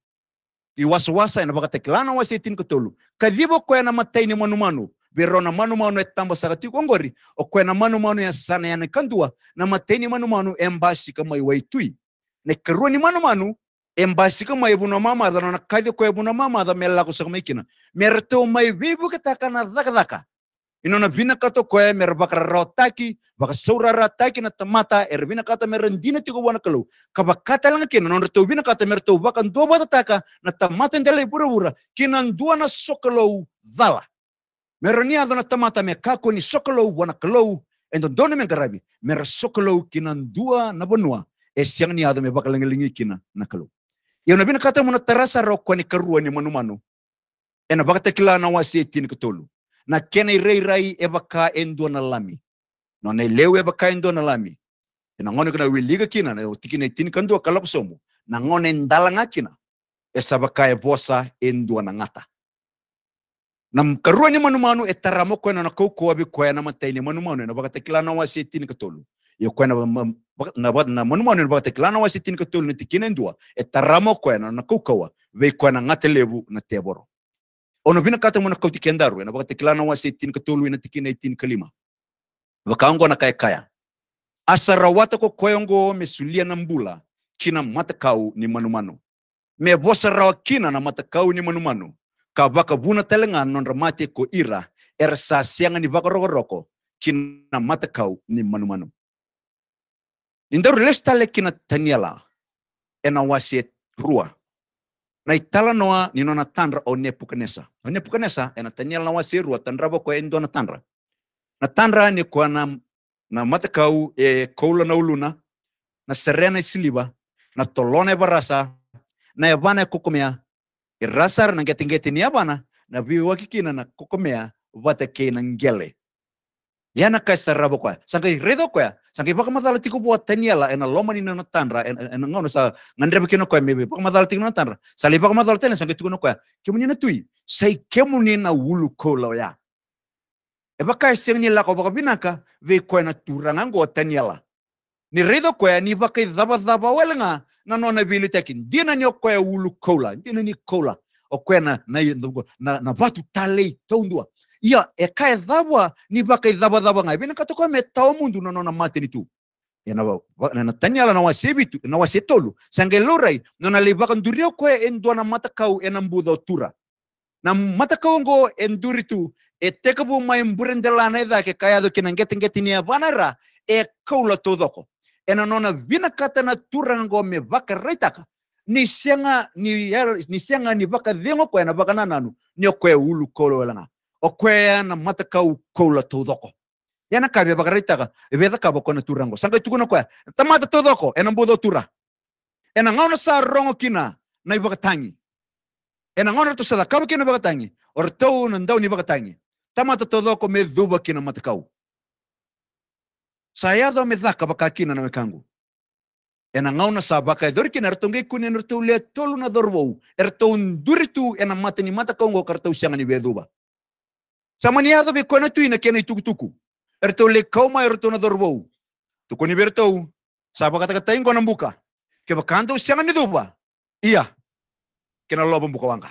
iwaswasa ina baka teklana wasitin kutolu kadhibo kwea na matai ni manu manu Biro na manu manu etamba sagati kongori okwea na manu manu ya sana ya nekandua na manu manu embasi kama iwaitui ni manu, manu Embasika mai buna mama da na kaide ko buna mama da mela ko sakmai kina. Merto mai vivu kita kana daka daka. Ino na bina kato ko e mer bakra rotaki, baka saura rataki na tamata er bina kata merendina tiko wana kalu. Kaba kata lang kina non reto bina kata merto bakan do bata taka na tamata ndele bura bura kina ndua na sokalo dala. ni na tamata me kako ni sokalo wana kalu. Endo dona men garabi. Mer sokalo kina ndua na bonua. E ni adame kina nakalu. enabina katamuna tarasa rokwani manu-manu. ena bakata kila na wasetini kitolu na kena irai rai ebaka endo na lami no na leu ebaka endo na lami ena ngone kana wiliga kina na tikine tin kandu kala kusomo na ngone ndalanga kina esa baka ebosa endo na ngata na manu-manu manumanu etaramoko na kokko kwa koena mataini manumanu ena bakata kila na wasetini kitolu يكون نبض من من بغت كلان وستين كتول نتكين دوا الترامو كونا نكوكوا ويكون نتلبو نتبرو ono bina kata mona kauti kendaru na bakati kilana wa setin katulu ina tikina itin kalima bakango na kaya kaya asarawata ko koyongo mesulia na mbula kina matakau ni manumanu me bosarawa kina na matakau ni manumanu ka baka buna telenga non ramate ko ira ersa sianga ni bakaroko kina matakau ni manumanu Ny ndaro lestale kina taniala ena wasiet rua na italanoa ninona tandra o Nebukadnesa. O Nebukadnesa ena taniala na wasi rua tandra boko endo na tandra. Na tandra ni kwa na, na matakau e koula na uluna na serena isiliba e na tolona e barasa na evana e kukumea irasar e na ngetingeti ni abana na viwa kikina na kukumea vata kei na ngele. Liana kai sarabo koe. Sangkai redo koe. Sangkai baka madala tiku bua teniala ena lomani na tanra ena ngono sa ngandre bikino koe mebe. Baka madala tiku na tanra. Sali baka madala tena sangkai tiku na koe. Kemuni na tui. Sai kemuni na wulu kola ya. E baka isiang ni lako baka binaka. Ve koe na turanga ngo teniala. Ni redo koe ni baka dhaba dhaba welenga. Na nona vili tekin. Dina ni koe wulu kola. Dina ni kola. O koe na, na, na, na, batu talei taundua ia e eka ethavwa ni baka ithavwathavwa ngai bena katoko me tau mundu mate ni tu e na taniala na wasebitu na wasebi tu na wasetolu sangelorai nona lebaka ndurio koe enduana na mata kau e na mbudo tura na mata kau ngo enduri tu e teka bu mai na ke mburendelana ethake kayado kina ngetingeti ni e evanara ekaula todoko na nona vina kata na tura ngo me vaka raitaka ni senga ni, ni senga ni vaka dhengo koe na vaka nananu ni okoe ulu kolo elanga okweyana mataka ukoula todoko. yana kabia bagaritaga ibeda kabo kona turango sanga tukuna kwa tamata todoko. ena mbudo tura ena ngono sa rongo kina na ibagatangi ena ngono to sada kabo kina ibagatangi or to na ndau ni ibagatangi tamata todoko me duba kina matakau sayado me daka baka kina na mekangu ena ngauna sa baka dor kina rtonge kunen rtole tolu na dorbo erton duritu ena matani mata kongo kartau siangani beduba sama er er er ni ato be kona tuina kena ituku tuku. Erto le kau mai erto na dorwou. Tu koni berto. Sapa kata kata ingo nambuka. Ke kanto siang e ni Iya. Kena lobo buka wangka.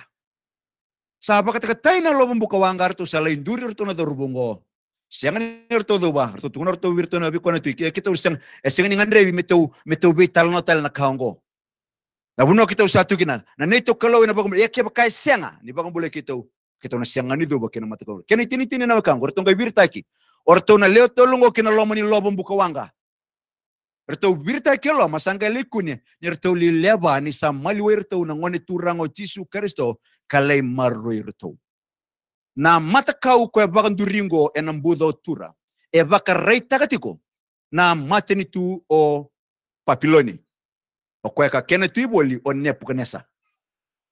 Sapa kata kata ina lo buka wangka erto salain duri erto na ngo. Siang ni erto dupa. Erto tukun erto na be kona tu. Kita usiang. Esing ni bi metau metu be tal no tal na kaongo. Na buno kita usatu kina. Na neto kalau ina bagum. Ya keba kai sianga. Ni bagum boleh kita u. Kita na siang ani duba kena mata Kena tini tini na wakang. Orton kai wirta ki. Orton na leo o kena lomani lobo buka wanga. Orton wirta ki lo masangka ni Nerto li leba ni samali werto na ngone turango jisu Kristo kale marro irto. Na mata kau ko ebakan duringo enambudo tura. e baka reita katiko. Na mateni tu o papiloni. O kweka kene tu iboli o nepukanesa.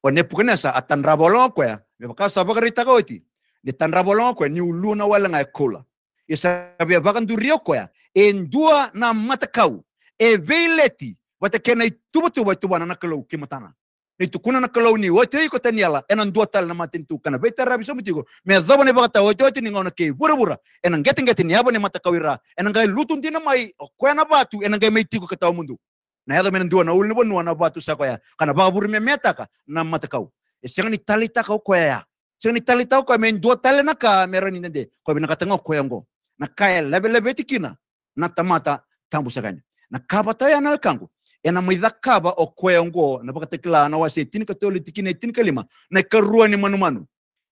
O nepukanesa atandrabolo kweka. baka sabak rita ko iti de tan rabolong ko ni uluna wala nga kola isa e bia bakan du rio ko ya en dua na mata kau e veleti wata kena tuba tuba tuba na kalau kimatana ni tu kuna na kalau ni wote ko taniala enan dua tal na matin tu kana beta rabi somi tigo me daba ne bakata wote wote ni ngona ke bura bura enan getin getin ni abo ni mata kawira enan gai lutun dina mai ko na batu enan gai mei tigo kata mundu na yada menan dua na ulni bonu na batu sakoya kana ba buru me metaka na mata kau esega ni tala ka okoya ya esega ni tala ita okoya me dua tala na ka mera ni dende kobe na katanga okoya ngo na kaya lebe lebe tikina na tamata tambu tambusaganya e na kaba ta ya na kango ena muida kaba okoya ngo na baka tekla na wase tin ka tole tikina e tin ka lima na e karua ni manu manu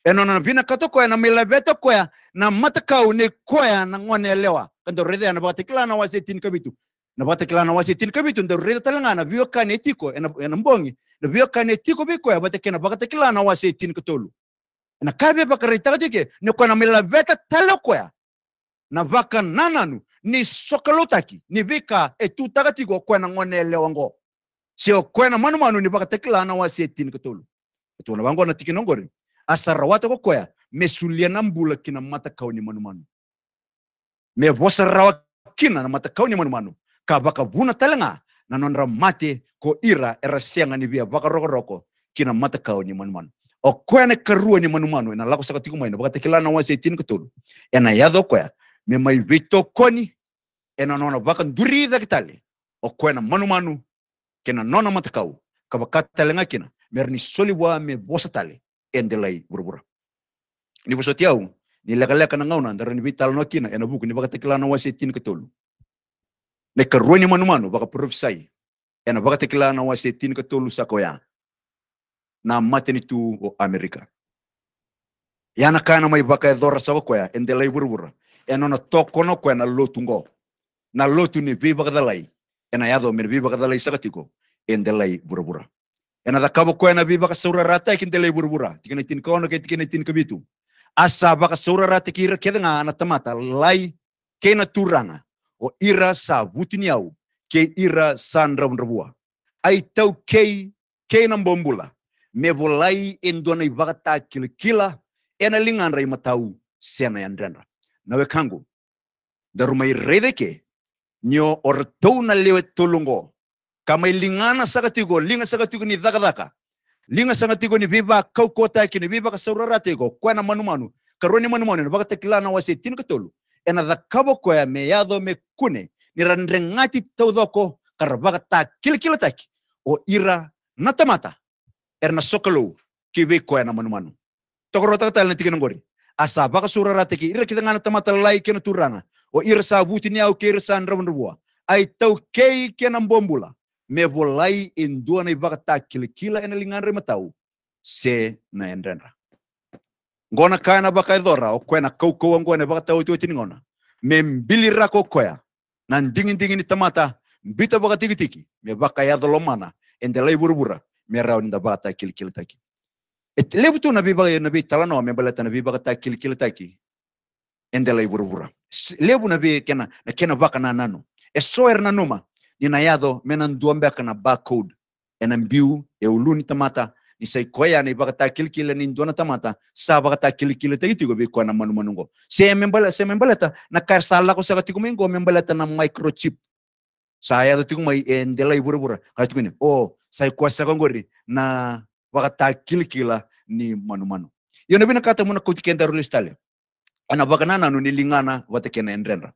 eno na vina kato koya na milebe to koya na matakau ni koya na ngone elewa kando rede na baka tekla na wase tin ka bitu na bata kila na wasi tilka bitun da reda talanga na bio kane tiko ena mbongi na bio kane tiko biko ya bata kena bata kila na wasi tin ketolu na kabe baka reta tike ne kona mila veta taloko ya na baka nananu ni sokalotaki ni vika etu tagatiko kona ngone leongo sio kona manu manu ni baka kila na wasi tin ketolu etu na bango na tiki nongori asara wata ko koya mesulia na mbula kina mata kauni manu manu me bosarawa kina na mata kauni manu manu kabaka baka vuna talenga na nonra mate ko ira era sianga ni via baka roko roko kina mata kau ni manu o koya na karua ni manu ena lako saka tiku maina baka tekila na wase tin ketulu ena yado koya me mai vito koni ena nona baka nduri kitale o koya na manu kena nona mata kau kabaka talenga kina merni soli wa me bosa tale endelai burubura ni bosa tiau ni leka na ngauna ndara ni vital no kina ena buku ni baka tekila na wase tin Neka roni manu manu baka profisai. Ena baka tekla na wase tin ka tolu sakoya. Na mateni tu o Amerika. Yana kana mai baka e dora sa koya en de burubura. Ena na tokono koya na lotu ngo. Na lotu ni bi baka dalai. Ena yado mer bi baka dalai sakatiko en de lai burubura. Ena da kabo koya na bi baka saura rata ken de lai burubura. Tikene tin kono ke tikene tin kabitu. Asa baka saura rata kira kedanga na tamata lai kena turanga. o ira sa vutini au ke ira sa undrabua ai tau kei kei na bobula me volai endona ivagata kilikila ena lingan rai matau sena yandrena nawe kangu daruma ireveke nyo ortou na lewe tulungo kama ilingana sakatigo linga sakatigo ni dhakadhaka linga sakatigo ni viva kaukota kini viva kasaurarate go kwena manumanu karoni manumanu bakata kilana wase tin katolu ena dhakabo koya me yadho me kune ni randrengati taudhoko karbaga ta kilikila taki o ira natamata er na sokalo kiwe koya na manumanu tokoro takatal na tikina ngori asa baka sura ira kita ngana tamata lai kena turanga o ira sa buti ni au kira sa ndrabandrua ai tau kei kena bombula me volai indua na ibaka ta kilikila ena rematau se na endrenra ngona kana baka idhora okwena kauko ngone baka ta uti ngona membilira kokoya na ndingi ndingi ni tamata mbita baka tiki tiki me baka ya dolomana endelai burubura me rao da baka ta kil kil taki et levu tu nabi baka nabi talano me balata nabi baka ta kil kil taki ende endelai burubura levu nabi kena na kena baka na nano eso ernanuma ninayado menanduambe kana barcode enambiu e euluni tamata Isai koya ni baga ta kilikile ni ndona tamata sa baga ta kilikile ta itigo be kona manu manungo se membala se membala ta na kar sala ko sa tigo mengo membala ta na microchip saya do tigo mai endela ibura bura ka tigo ni o sai ko sa kongori na baga kil kilikila ni manu manu yo na bina kata muna kenda tikenda rulistale ana baga nana no lingana wata kena endrenra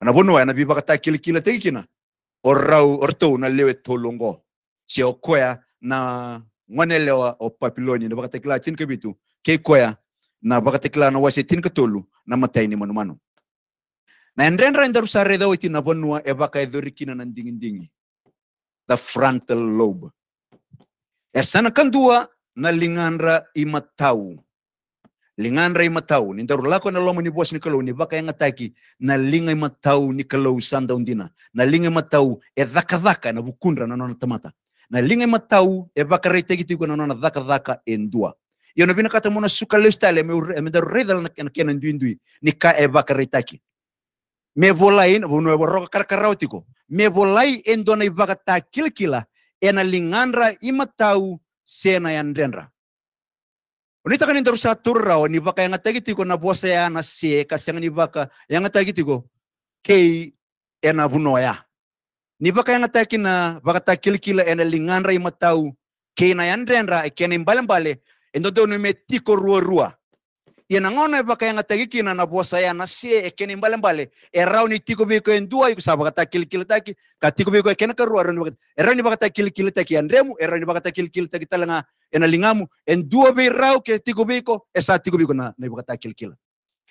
ana bonu ana bi baga ta ta ikina orrau orto na lewe tolongo se okoya na o opapiloni na bakatekela tini kabitu keikoya na bakatekela na wase tin katolu na mataini manumanu na endrendra endarusa redawa iti na banua ebaka edorikina na ndingindingi the frontal lobe esana kandua na linganra imatau linganra imatau ni ndaru lako na lomo ni bos ni ni baka e na linga imatau ni kalau sanda undina na linga imatau edaka daka na bukundra na nona tamata na linga matau e vakarete ki tiko nona dhaka dhaka endua yo no bina kata mona suka lista le e me e me dar redal na ken ken ndui ndui ni ka e vakareta ki me volain vono e roka karkarautiko me volai endona e i vakata kilkila ena lingandra imatau sena yandendra Unitaka ni darusa turra o ni vaka yang atagi na bosa ya na se kasi yang ni vaka yang atagi tiko kei ena bunoya. ni baka yang atakina baka ta kilkila ena lingandra imatau kena yandrenra kena imbalembale endoto ni metiko ruwa ruwa yenangona baka yang kina na bosa ya na sie erau ni tiko en dua iku sabaka ta kilkila taki katiko biko kena karuwa ron baka erau ni baka ta kilkila taki andremu erau ni baka ta kilkila taki talanga ena lingamu dua be rau ke tiko biko esa tiko beko na na baka ta kilkila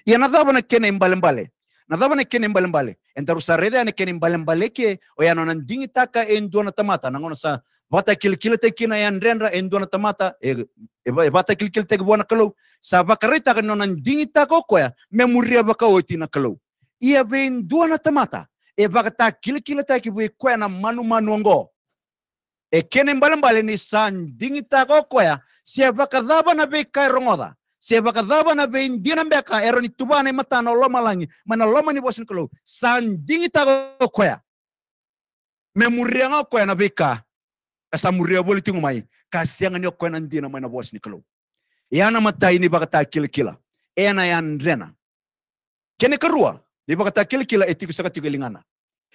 yenadaba na kena imbalembale Nadava ken embale Entaru sarede ane ken embale ke oyano nandingi taka enduana tamata ngono sa vata kilkil te kina yanrenra enduana tamata e, e, e vata kilkil te kalau sa vakarita kan nandingi taka koya memuria baka otina kalau ia venduana tamata e vakata kilkil te ki bui koya na manu manu ngo e ken embale ni sa ndingi taka koya se vakadava na ve kai rongoda Seba kadhaba na vein dina mbeka eroni tuba na mata na loma langi mana loma ni bosin kolo sandingi tago koya memuria ngao koya na beka kasa muria boli tingu mai kasianga ni koya na na mana bosin kolo yana mata ini bakata kila. ena yan rena kene kerua, ni bakata kila etiku saka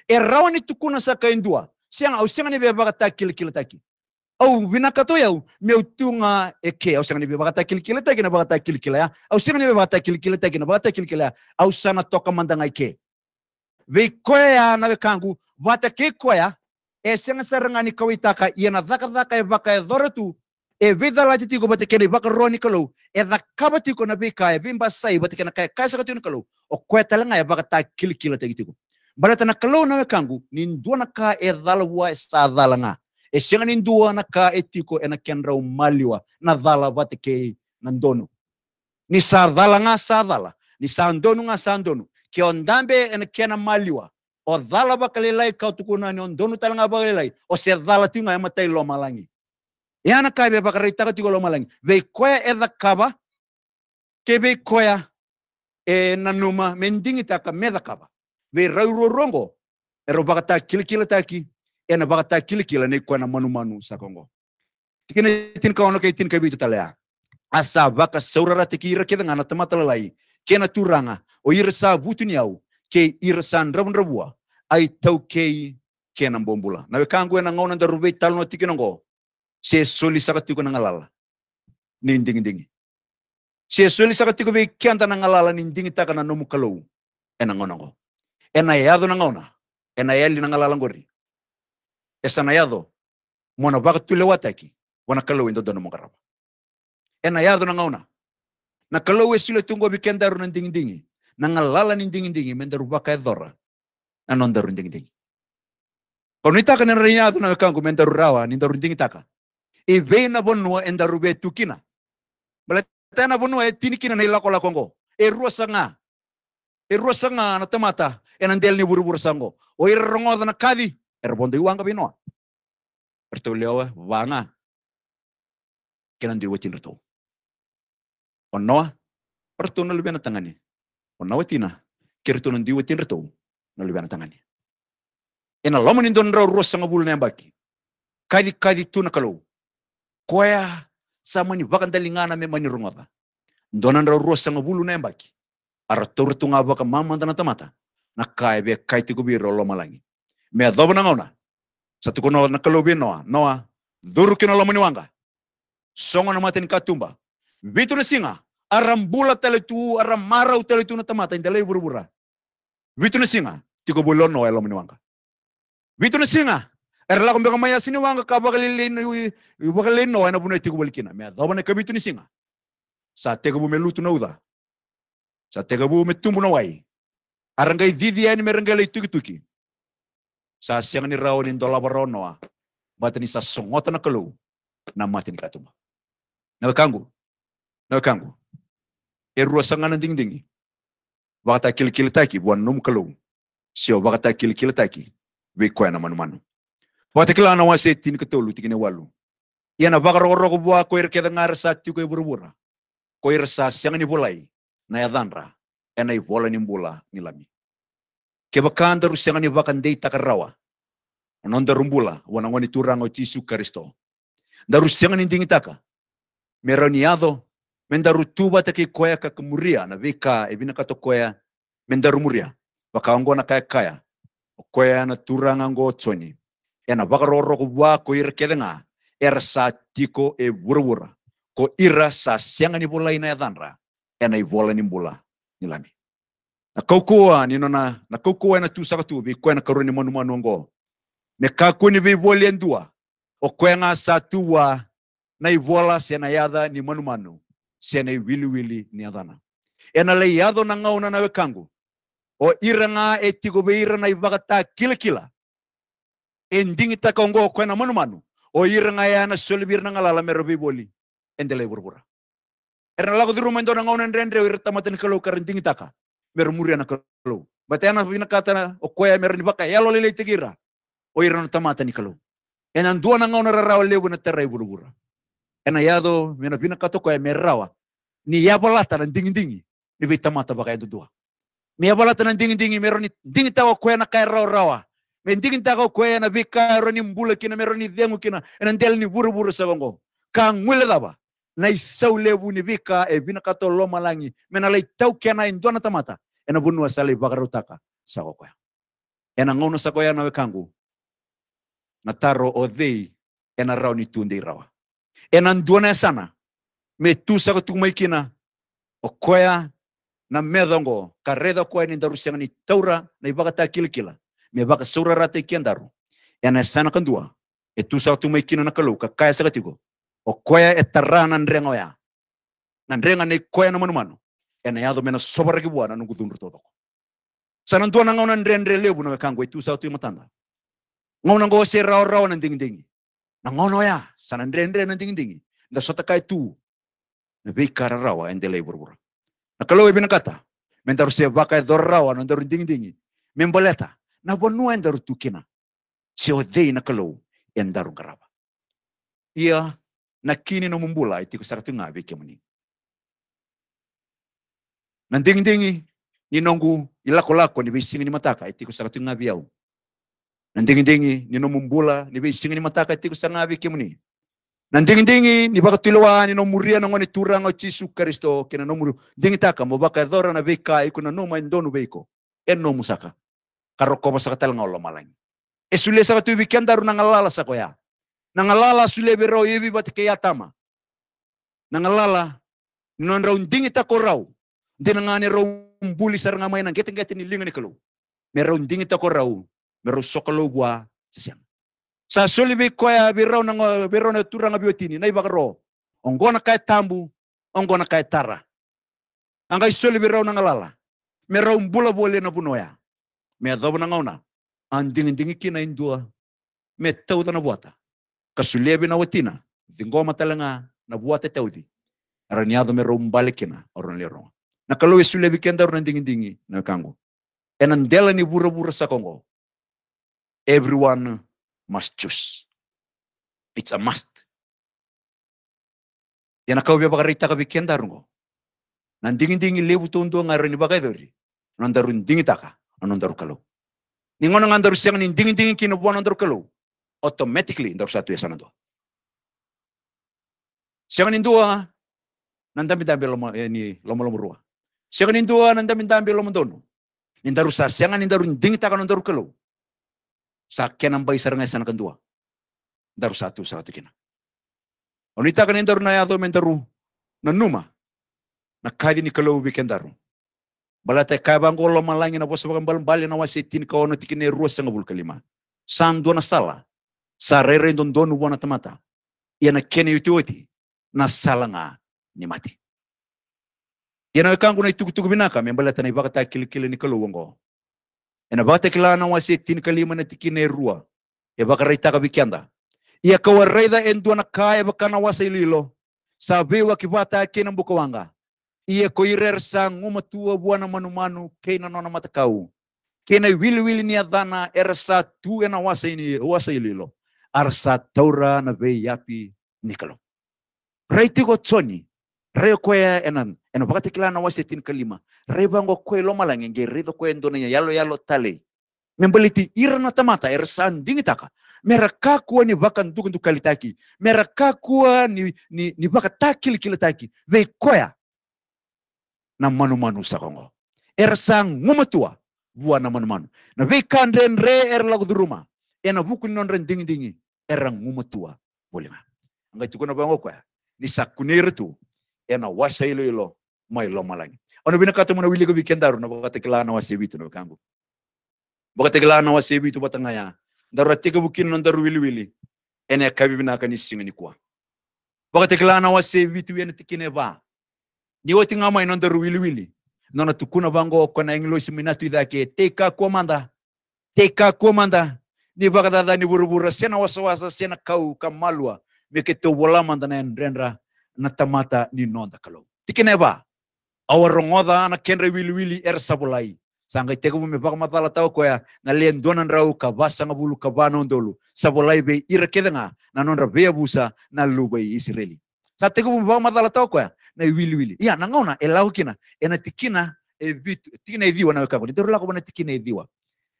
Erawan itu tukuna saka indua siang au siang ni be kila kila taki au vinakato yau meu tunga eke au sangani be bagata kilkile ta kina bagata kilkile ya au sangani be bagata kilkile ta kina bagata kilkile au sana toka mandanga ike ve koya na ve kangu vata ke koya e sanga saranga senga sarangani kawitaka yana zaka zaka e vaka e dhoretu e vidala ti tiko bate kene vaka roni kalo e dhakaba ko na vika e vimba sai bate kena kaya kaisa katino kalo o koya talanga e bagata kilkile ta kitiko Baratana kalau na ve kangu, ni ninduana ka e dhalwa e sa dhalanga e sianga ni ndua na ka e tiko e na kenra umaliwa na dhala vate ke na ndono. Ni sa dhala nga sa dhala, ni sa ndono nga sa ndono. Ke ondambe ena na kena maliwa, o dhala bakalelai kau tukuna ni talanga bakalelai, o se dhala tinga e matai lo malangi. E ana kai e be bakareitaka tiko lo malangi. Vei koya e dhakaba, ke vei koya e nanuma mendingi taka me dhakaba. Vei raurorongo, e robakata kilikila taki, ena baka ta kilikila ne na manu-manu sa Kongo. Tikina tin ka ono kai tin ka bitu talea. Ya. Asa baka saurara tiki ira keda ngana tamata lalai. Kena turanga o ira sa butu niau ke ira sa rabun rabua ai tau kei kena bombula. Na we kangu ena ngona nda rubei talo no tiki nongo. Se soli saka tiku na ngalala. Ni ndingi ndingi. Se soli saka tiku be kianta na ngalala ni ndingi taka na nomu kalou. Ena ngona ngo. Ena ya yado na ngona. Ena ya yali na ngalala ngori. Esa nayado, mona baga tule wataki, wana kalau indo dono mongaraba. E nayado nang ona. Na kalau esilo tunggu bikendaru nang ding dingi, nang alala ning dingi, mendaru baka edora, na nondaru ding dingi. Kono itaka nang renyado na kangu mendaru rawa, nindaru dingi taka. E na bonua endaru be tukina. Balatana bonua e tinikina na ilako lakongo. E rua E rua na tamata, e nandel ni buru-buru sango. O e rongoda kadi, erbondi wang ka binoa. Erto leo wanga Kena ndi tina to. Onoa erto na lubiana tangani. Onoa wetina kiri na ndi wetin to na lubiana tangani. Ena lomani don ro ro sanga bulu na mbaki. Kadi kadi tuna kalou. Koya samani, ni bakan dalingana me mani rumaba. Donan ro ro sanga na mbaki. Aratur tunga baka mamanta na tamata. Nakai be kaiti kubiro lomalangi me adobo nangona satu kono na kalubi noa noa duru kino lamuni wanga, songo na maten katumba vitu na singa aram teletu tele tu na tamata indele burubura vitu na singa tiko bulon noa e lamuni wanga, vitu na singa erla kombe kama ya sini wanga ka bagalin bagalin noa e na bunu tiko bulkina me adobo na singa sa teko bu melutu na uda sa teko bu tumbu na wai arangai didi ani e merangai tuki tuki sa siyang ni rao nin dola waronoa, ah. ni sa sungota na kalu, na ni katuma. Nawakangu, nawakangu. E ruasangan ng dingdingi. Wakata eh. kilikilitaki, eh. buwan num kalu. Siyo wakata kilikilitaki, eh. wekwaya na manumanu. Wakata kila na wase tin katulu, tikine walu. Iana wakaroroko buwa koir keda ngara sa tiyo koy burubura. Koir sa siyang ni bulay, na yadanra, e na ibola ni mbula nilami. kebakanda rusengani bakandei takarawa nonda rumbula tisu karisto da rusia ngani ndingi taka meroniado menda rutuba take koya kakamuria na vika evina katokoya menda rumuria na kaya kaya koya na turanga ngo tsoni ena bakaroro kubwa ko irkedenga era tiko e burubura ko ira sa ni bula ina yadanra ena ni nimbula nilami na kaukua ni nona na kaukua na tusa tu bi kwena karuni monu manongo ne ka kuni bi bolendua o kwenga satua na ivola yada ni manu manu sena wili wili ni adana ena le yado na ngauna na wekangu o iranga etigo be irana ivagata kila kila endingi ta kongo kwena manu manu o iranga yana solibir na ngalala merobi boli endele burbura erna lago dirumendo na ngauna ndrendre irta maten kalau mer muri ana kalau. Bata e e e vina kata o koya mer ni baka yalo lele tegira. O irana tamata ni kalau. Ena dua na ngona rara lebu na terra i burubura. Ena yado mena vina kata koya mer rawa. Ni yabo lata na dingi dingi. Ni vita mata baka yado dua. Mi yabo lata na dingi dingi mer ni dingi tawa koya na kaya rawa rawa. Me dingi tawa koya na vika ro ni mbula kina mer ni dengu kina. Ena ndel ni sabango. Kang wile daba. na isau le buni bika e bina kato lo malangi mena lai tau kena induana tamata ena bunu wasale bakaru taka sako koya ena ngono sako ya nawe kangu na taro o odhei ena rao ni tunde irawa ena nduana sana me tu sako o okoya na medongo kareda koya e ni ndaru senga ni taura na ibaka ta kilikila me baka saura rata ikiandaru ena sana kandua e tu sako tukumaikina na kalau kakaya sako tigo o koya e tara na ndrengo ya na ndrenga ni koya na manu manu ena ya domena sobara ki buana nungu dunru todoko sana ntua na ngau ndre ndre lebu na wekangu itu sa tu matanda ngona na se rao rao na ndingi ndingi na ngono ya sana ndre ndre na ndingi ndingi nda sota kai tu na bei rawa ende lei burbura na kalau ebina kata mendaru se bakai e dor rawa na ndaru ndingi ndingi memboleta na bonu endaru tukina se odei na kalau endaru garaba ia nakini no mumbula itiku saratu ngabe kemuni. Nanding-dingi ninongu ilako-lako ni beisingi ni mataka iti saratu ngabe yau. Nanding-dingi nino mumbula ni beisingi ni mataka itiku saratu ngabe kemuni. Nanding-dingi ni baka tuilawa ni no muria na ngoni turanga chisu Kristo kena no muru. Dingi taka mo baka na beka iku na noma indonu beiko. Enno musaka. Karoko sakatel talanga malangi. Esule saka tuibikian daru nangalala sakoya nangalala sulebe rau yebi bat keyatama, Nangalala non rau ndingi ta rau. Dina ngane rau mbuli sar ngamai nang geteng geteng ni linga Me rau ndingi ta rau. Me rau sokalo gua sesiang. Sa sulebe koya bi rau nang bi rau na biotini nai rau, Onggona kai tambu, onggona kai tara. Angai sulebe rau nangalala. Me rau mbula bole na bunoya. Me adabu nangauna. Andingi-dingi kina indua. Me tau tanah buata kasulebe na watina vingo talanga na buate teudi araniado me rombale kina oron le ronga na kalo esulebe kenda oron dingi dingi na kango enan dela ni bura bura sa kongo everyone must choose it's a must yana e kau be bagarita ka bikenda rongo nan dingi dingi lebu tondo ngarani bagaidori nandarun dingi taka anondaru kalau ningono ngandaru siang nin dingi dingi kina buan automatically daw sa ya sanado. Siya kanin dua, minta ambil lomo ini lomo lomo rua. Siya kanin dua, minta ambil lomo dono. Ninda sa siya nga nindaru ding ta kanon rukelo. kelo. nambah isar dua. Daru satu kena, katikina. Onita kanin daru na yado minta ru. numa. nak kaidi ni kelo bikendaru. Balate Balatai kai lomalangi na po sa pagambal bali na wasitin ka tikine ruas yang ngabul kalima. Sang dua nasala, sarere dondonu wana tamata yana kene yuti na salanga ni mati yana kangu na itukutuku binaka membala tana ibakata kilikili ni kalowongo yana bakata kilana wase tin kalima na tikine rua ya bakaraita kabikianda ya kawareda endua na kaya bakana wase ililo sabe kibata kena bukawanga ia koirer sang uma tua buana manumanu kena nona matakau kena wili wili ni adana ersa tu ena wasa ini wasa ililo arsa taura na ve yapi nikalo Rei tigo tsoni, rei re enan eno baka na wase tin kalima rei bango koe lo malangenge rei do koe ya yalo yalo tale membeliti na tamata e dingi dingitaka mera kuwa ni baka ndugu ndu kalitaki mera kuwa ni ni, ni baka takil ve koya na manu manu sakongo e san ngumatua buana manu manu na ve kandren re er duruma, ena buku non ren dingi dingi era nguma tua mulima anga tukuna bango ya. ni sakunir tu ena wasa ilo ilo mai lo malangi ono bina kata mona wili ko bikendaru na bakata kila na wase bitu no kangu bakata kila na wase bitu batanga ya ndaro tega bukin no ndaro wili wili ene kabi bina kani singa ni kwa bakata kila na bitu ene tikine ba ni woti ngama ino wili wili nona tukuna bango kona ingilo siminatu idake teka komanda teka komanda ni bakatata ni burubura sena wasawasa sena kau kamalua meke te walaman tana endrendra na tamata ni nonda kalau tikineba awa rongoda na kenra wiliwili er sabulai sanga iteka vume baka matala tau koya na len donan rau ka basa nga bulu ka bana ndolu sabulai be ira kedenga na nonra bea busa na lubai israeli sa teka vume baga matala tau koya na wiliwili iya na ngona elau kina ena tikina e bitu tikina e diwa na weka koni terula ko tikina e diwa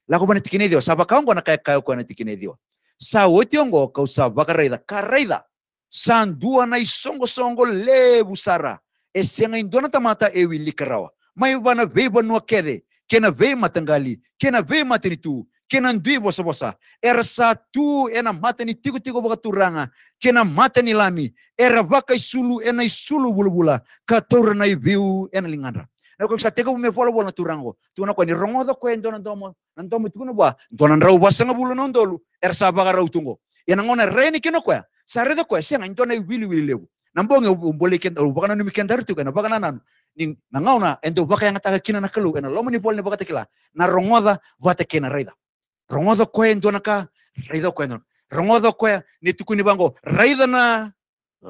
lako banatikenediwa sabakaongo nakayakayokuwa natikenediwa sawoti ongo kausabakaraitha karaitha sandua na isongo songo isongosongo lebusara esenga indona tamata ewi likarawa mai vana vei vanua kede kena ve matangali kena vei matanitu kena ndui bosa-bosa era satu ena matani tigo-tigo vakaturanga kena mateni lami era vaka isulu ena isulu bulubula bula katora na iviu ena lingandra na ko sateka ume polo bola turango tuna ko ni rongo do ko endona domo nandomo tuno ba dona ndrau bulu bulo ndolu er saba gara utungo yana ngona ni kino ko sare do ko senga ndona wili wili lebu nambonge umbole ken o bakana numi ken daru tukana bakana nanu na nangauna endo baka yang taka kina na kalu na lomo ni pol ne baka tekila na rongo rongoda vata kena rongo rongoda ko endona ka raida ko rongo rongodo koya ah. ni ni bango raidha na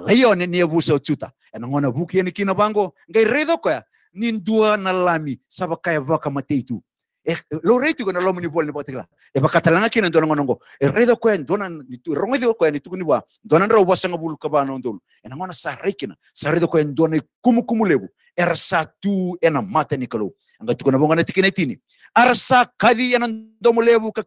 ayo ni ni abusa uchuta ena ngona buki ni kina bango ngai redo koya nindua nalami saba kaya vaka mateitu e lo reitu kana lo muni bol ni botela e baka talanga kina ndona ngonongo e redo ko ndona ni tu rongo di ko ni tu ni wa ndona ro wasa ngabul ka bana ndol e na ngona sa rekina sa redo ko ndona kumu kumu lebu e, rasa tu e mate ni kalo anga tu na bonga kadi e na lebu ka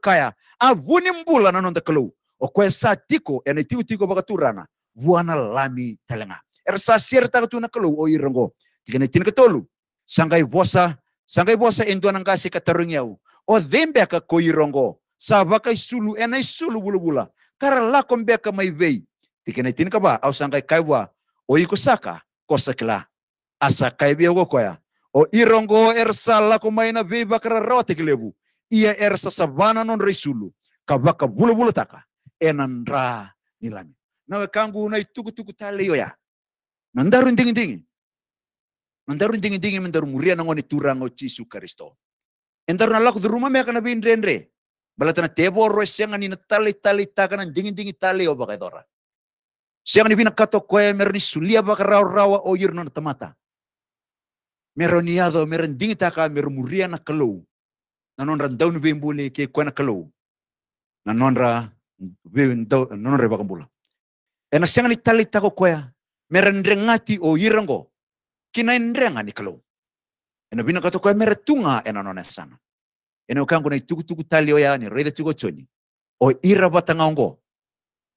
a mbula na nonda kalo o sa tiko ena na tiko baka turana buana lami talanga e rasa sierta ka tu na kalo o tolu sangai bosa, sangai bosa endua nang kasi katarungyau o dembeka koirongo sabakai sulu enai sulu bulu bula kara lakom beka mai vei tikene tin kaba au sangai kaiwa o kosa kila. asa kaibia koya o irongo er ko mai na vei bakara rote kilebu ia er ersa sabana non resulu ka bulu bulu taka enan ra nilami nawe kangu nai tuku tuku tale yo ya Nandarun dingin ndingi Andaru dingin dingin mendaru muria nangoni turang o Yesu Kristo. nalaku nalak di rumah mereka nabi indre indre. Balatana tebo roe siangan ina tali tali takanan dingin dingin tali o bagai dora. Siangan ibina kato koya meroni sulia bakarau rawa o yirno na tamata. Meroniado meron dingin taka meron muria na kalau. Nanon randau nu bembule ke koya na kalau. Nanon ra nanon re bakambula. Ena siangan tali tako koya meren rengati o yirango kinaendrenga nikalou eno bino meretunga tung'a eno nonesana eno kanguna itugutugu talio yaani roithe tugo chonyi o ira batang'aongo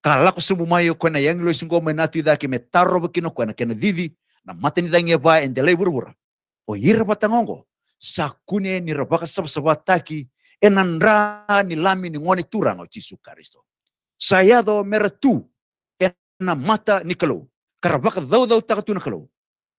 kala kosumu mayo kwena yangilo singo menatu ithaki metaro bukino kwena kena thithi na mateni thangie ba endele burubura o ira batang'aongo sakune ni rabaka sabasabataki taki enandra ni lami ni ngone turanga Yesu karisto. sayado meretu tu ena mata nikalo karabaka dau dau takatu nikalo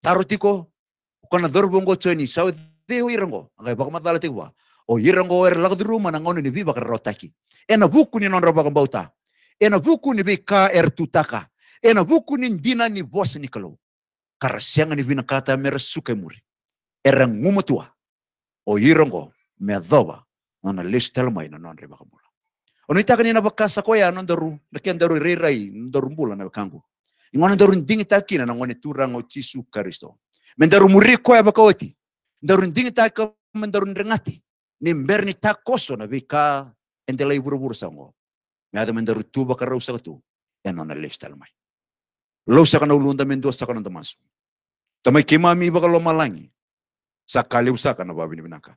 tarutiko tiko kana dorbo ngo choni sau deu irango ngai baka matala tikwa o oh, irango er lagdru mana ngono ni viva rotaki ena buku ni non bauta ena buku ni bika er tutaka ena buku ni dina ni bos ni kalo ni kata mer suke muri era ngumutua o oh, irango me doba ona listel mai na non roba mula onitaka ni na bakasa koya non daru daru rirai daru mbula na ngone darun dingi takina na ngone turang o cisu karisto mendaru ko ya bakawati ndaru ndingi mendarun mendaru ndengati ni mberni takoso na bika endelai iburu buru sango me ada mendaru tu bakara usaka tu ya nona lifestyle mai lo usaka na ulunda mendu saka na masu tamai kimami bakalo malangi sakali usaka na babini binaka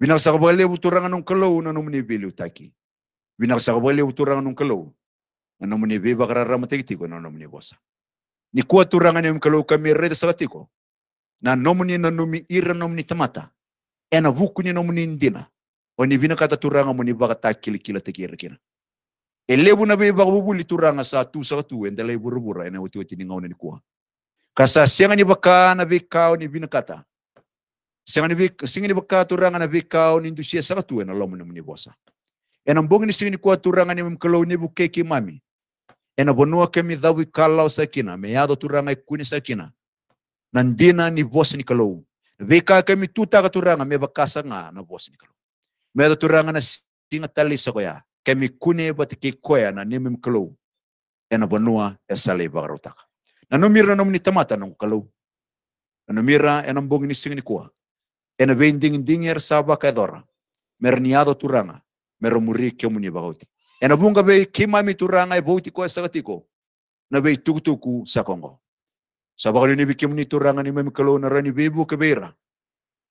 binaka sakabale uturangan nung kalau na numni bilu taki binaka sakabale uturangan nung beba be bakara ramate tiko mune bosa. Ni turanga yang kalau kami reda sabatiko. Na nono mi ira mune tamata. Ena nono mune indina. Oni vina kata turanga mune bakata kili kila tekira kira. Elebu na be li turanga satu enda endele buru bura ena wati uti ningau ni kuah. Kasa siang ni baka be kau ni vina kata. Siang ni be siang ni baka turanga na be kau ni indusia satu ena lomu mune bosa. Enam bongi ni siang ni kuaturangan yang kalau ni bukeki mami ena bonua ke dawi kalau sakina me yado turanga kuni sakina nandina ni bosni kalau veka ke tuta ka turanga me bakasa nga na bosni kalau me yado turanga na singa tali sakoya ke mi kuni batiki koya na nimim kalau ena bonua esale bagarotaka na nomira nom ni tamata nong kalau na nomira ena bongi ni singa ni kuwa ena vending dinger saba dora merniado turanga meromuri kemuni bagoti ena bunga be kima mituranga e bouti ko sagatiko na be tukutuku sa Kongo. Sabakali ni bikim ni turanga ni memi na rani bebu kebera.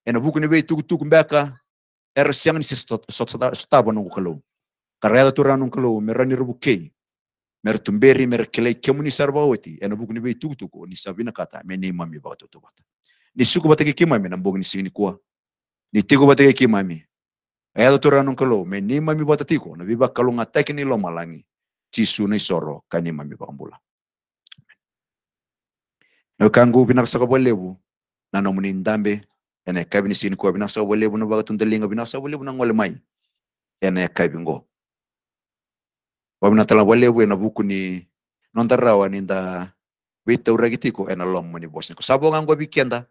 Ena buku ni be tukutuku mbeka, er siang ni sot staba nungu kalau. Karela turanga nungu kalau merani rubu kei. Mer tumberi mer kelei kemu ni sarbawati ena buku ni be ni sabina kata meni mami bato tu bata. Ni suku bata me nambog ni sini kua. Ni tigo bata me E ato tura meni kalo, mi bata tiko, na biba kalo nga lo malangi, cisu ni soro, ka nima mi bambula. Eu kangu binaksa ka bolebu, na nomu ndambe, ene kabi ni sini kwa binaksa ka bolebu, na bagatun binaksa ka bolebu na ngole mai, ene kabi ngo. Wabina tala bolebu, ena buku ni, nonda rawa ni nda, wita uragitiko, ena lomu ni bosniko. Sabo ngangwa bikienda,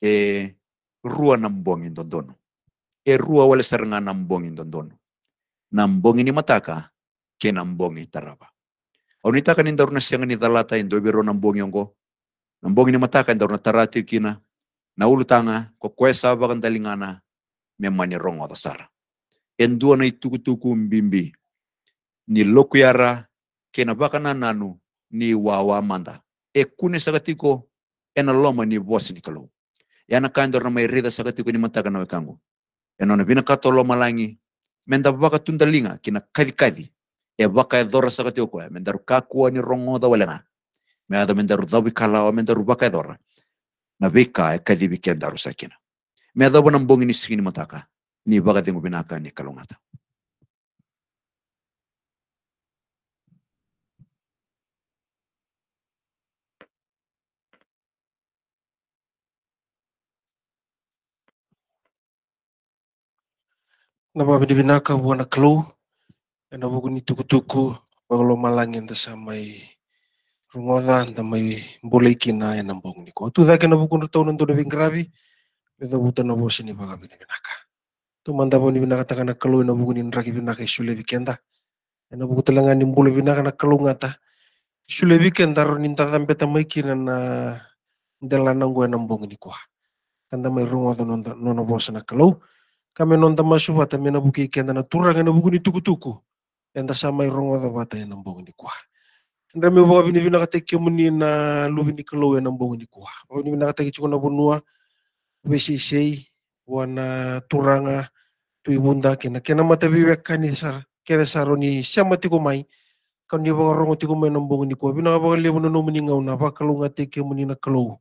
e, rua na mbongi ndondono e rua wala saranga nambongi ndondono. Nambongi ni mataka ke nambongi taraba. Au ni taka nindaru ni dalata indo biro nambongi ongo. Nambongi ni mataka indaru e tarati kina. Na ulutanga ko kwesa bakan dalingana memani rongo tasara. Endua na itukutuku mbimbi. Ni lokuyara kena bakana nanu ni wawa manda. E kune sagatiko ena loma ni bosi ni kalau. Yana e kandor na e sagatiko ni mataka na wekangu e nona vina katolo malangi menda vaka tunda linga kina kadi kadi, e vaka e dora saka te okoe menda ru kakua ni rongo da walenga me ada menda ru dawi kalawa menda ru vaka e dora na vika e kadi vike enda ru sakina me ada wana mbongi ni sikini mataka ni vaka dengu binaka ni kalongata Nama binaka buana klo, ena buku ni tuku-tuku, bagolo malang enta samai rumoda, enta mai boleh kina ena bong niko. Tu dake na buku nutau nantu bing gravi, ena buta na bosi ni baga binaka. Tu manda boni binaka na klo ena buku ni nraki binaka isule bikenda, ena buku telanga ni mbule binaka na klo ngata. Isule bikenda ro ninta tampeta mai kina na ndelana ngwe na bong niko. Kanda mai rungoda nono bosi na klo, kami non tama suwa tame na buki kenda na turra ngana buku ni tuku tuku enda sama irong wata wata yang nambong ni kuah ndra mi bawa bini bina kate kia na lubi ni kelo yang nambong ni kuah bawa bini bina kate kia cukuna bunua wana turanga tu ibunda kena kena mata biwek kani sar kena saroni siapa tiku mai kan dia bawa orang tiku mai nambong ni kuah bina bawa lebu nono muni ngau na bawa lunga ngate kia na kelo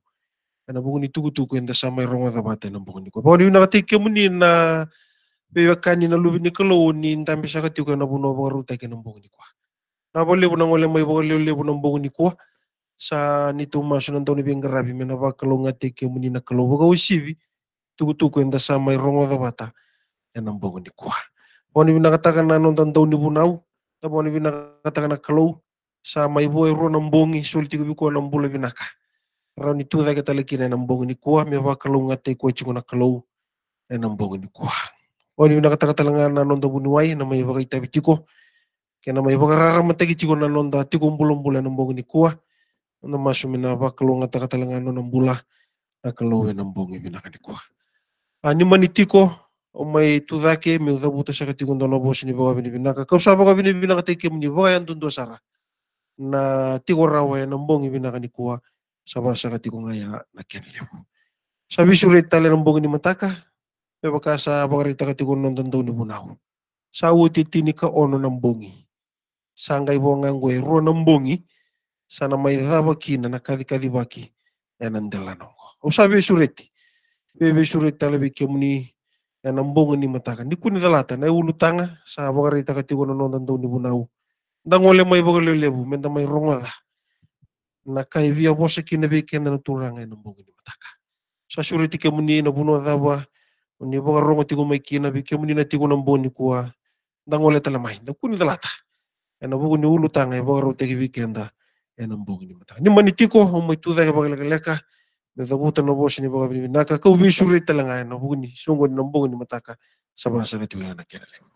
Ana bunguni tukutuku enda sama irongo da bata na bunguni ko. Bawani kati kateke ni na kani na lubi ni kelo ni ntambi kati kwa na bungu ruta take na bunguni kwa Na bole na ngole mai na bungu bunguni kwa Sa ni tu masu na toni beng rabi me na bakalo ngateke ni na kelo boga usibi enda sama irongo da bata ya na bunguni ko. Bawani una katakan na nonton toni bunau. ni una katakan na kelo sa mai boy ro na ni sulti kubi kwa na binaka rau tuza ke tala lagi na mbongo ni kuwa, mea waka lau ngate kua chungo kalau e na mbongo ni kuwa. Oni una kata katalanga na nonda buni e wai, na mai waka itabitiko, ke ibu mai waka rara mataki chiko nonton nonda tiko bulan na e mbongo e ni kuah na masuk na apa lau ngata kata na mbula, na kalau e na mbongo ni naka ni kuah Ani mani tiko, o mai mi mea uzabuta shaka tiko ndona bosi ni waka bini kau kausa waka bini binaka teke mni waka yantundu sara na tigo rawa e na mbongi binaka ni kuah 사와서 가지고 가야 낫겠느냐고. 사비슈레 딸레는 봉이니 만타카. Pagkasa pagarita katigun ng dandaw ni Bunaw. Sa utitini ka ono ng bungi. Sa angay po ang anggoy ro ng bungi. Sana may dhabaki na nakadikadibaki. Yan ang dalanong ko. O sabi sureti. Bebe sureti talabi kayo ni yan ang bungi ni matakan. Di ko nidalatan. Ay ulutanga sa pagarita katigun ng dandaw ni Bunaw. Dangole may bagalilebo. Menda may rongada. na kai via wose ki na veke na turanga na mbogi ni mataka sa shuri tike muni na buno dawa ni boga rongo tigo mai na veke muni na tiko na mboni kuwa dangole tala mai da kuni dalata na bogo ni ulu tanga boga ro tike veke na na mbogi ni mataka ni mani tiko o mai tu daga boga leka na da buta na bosi ni boga ni na ka ko bi shuri tala na bogo ni songo na mbogi ni mataka sabasa vetu na kelele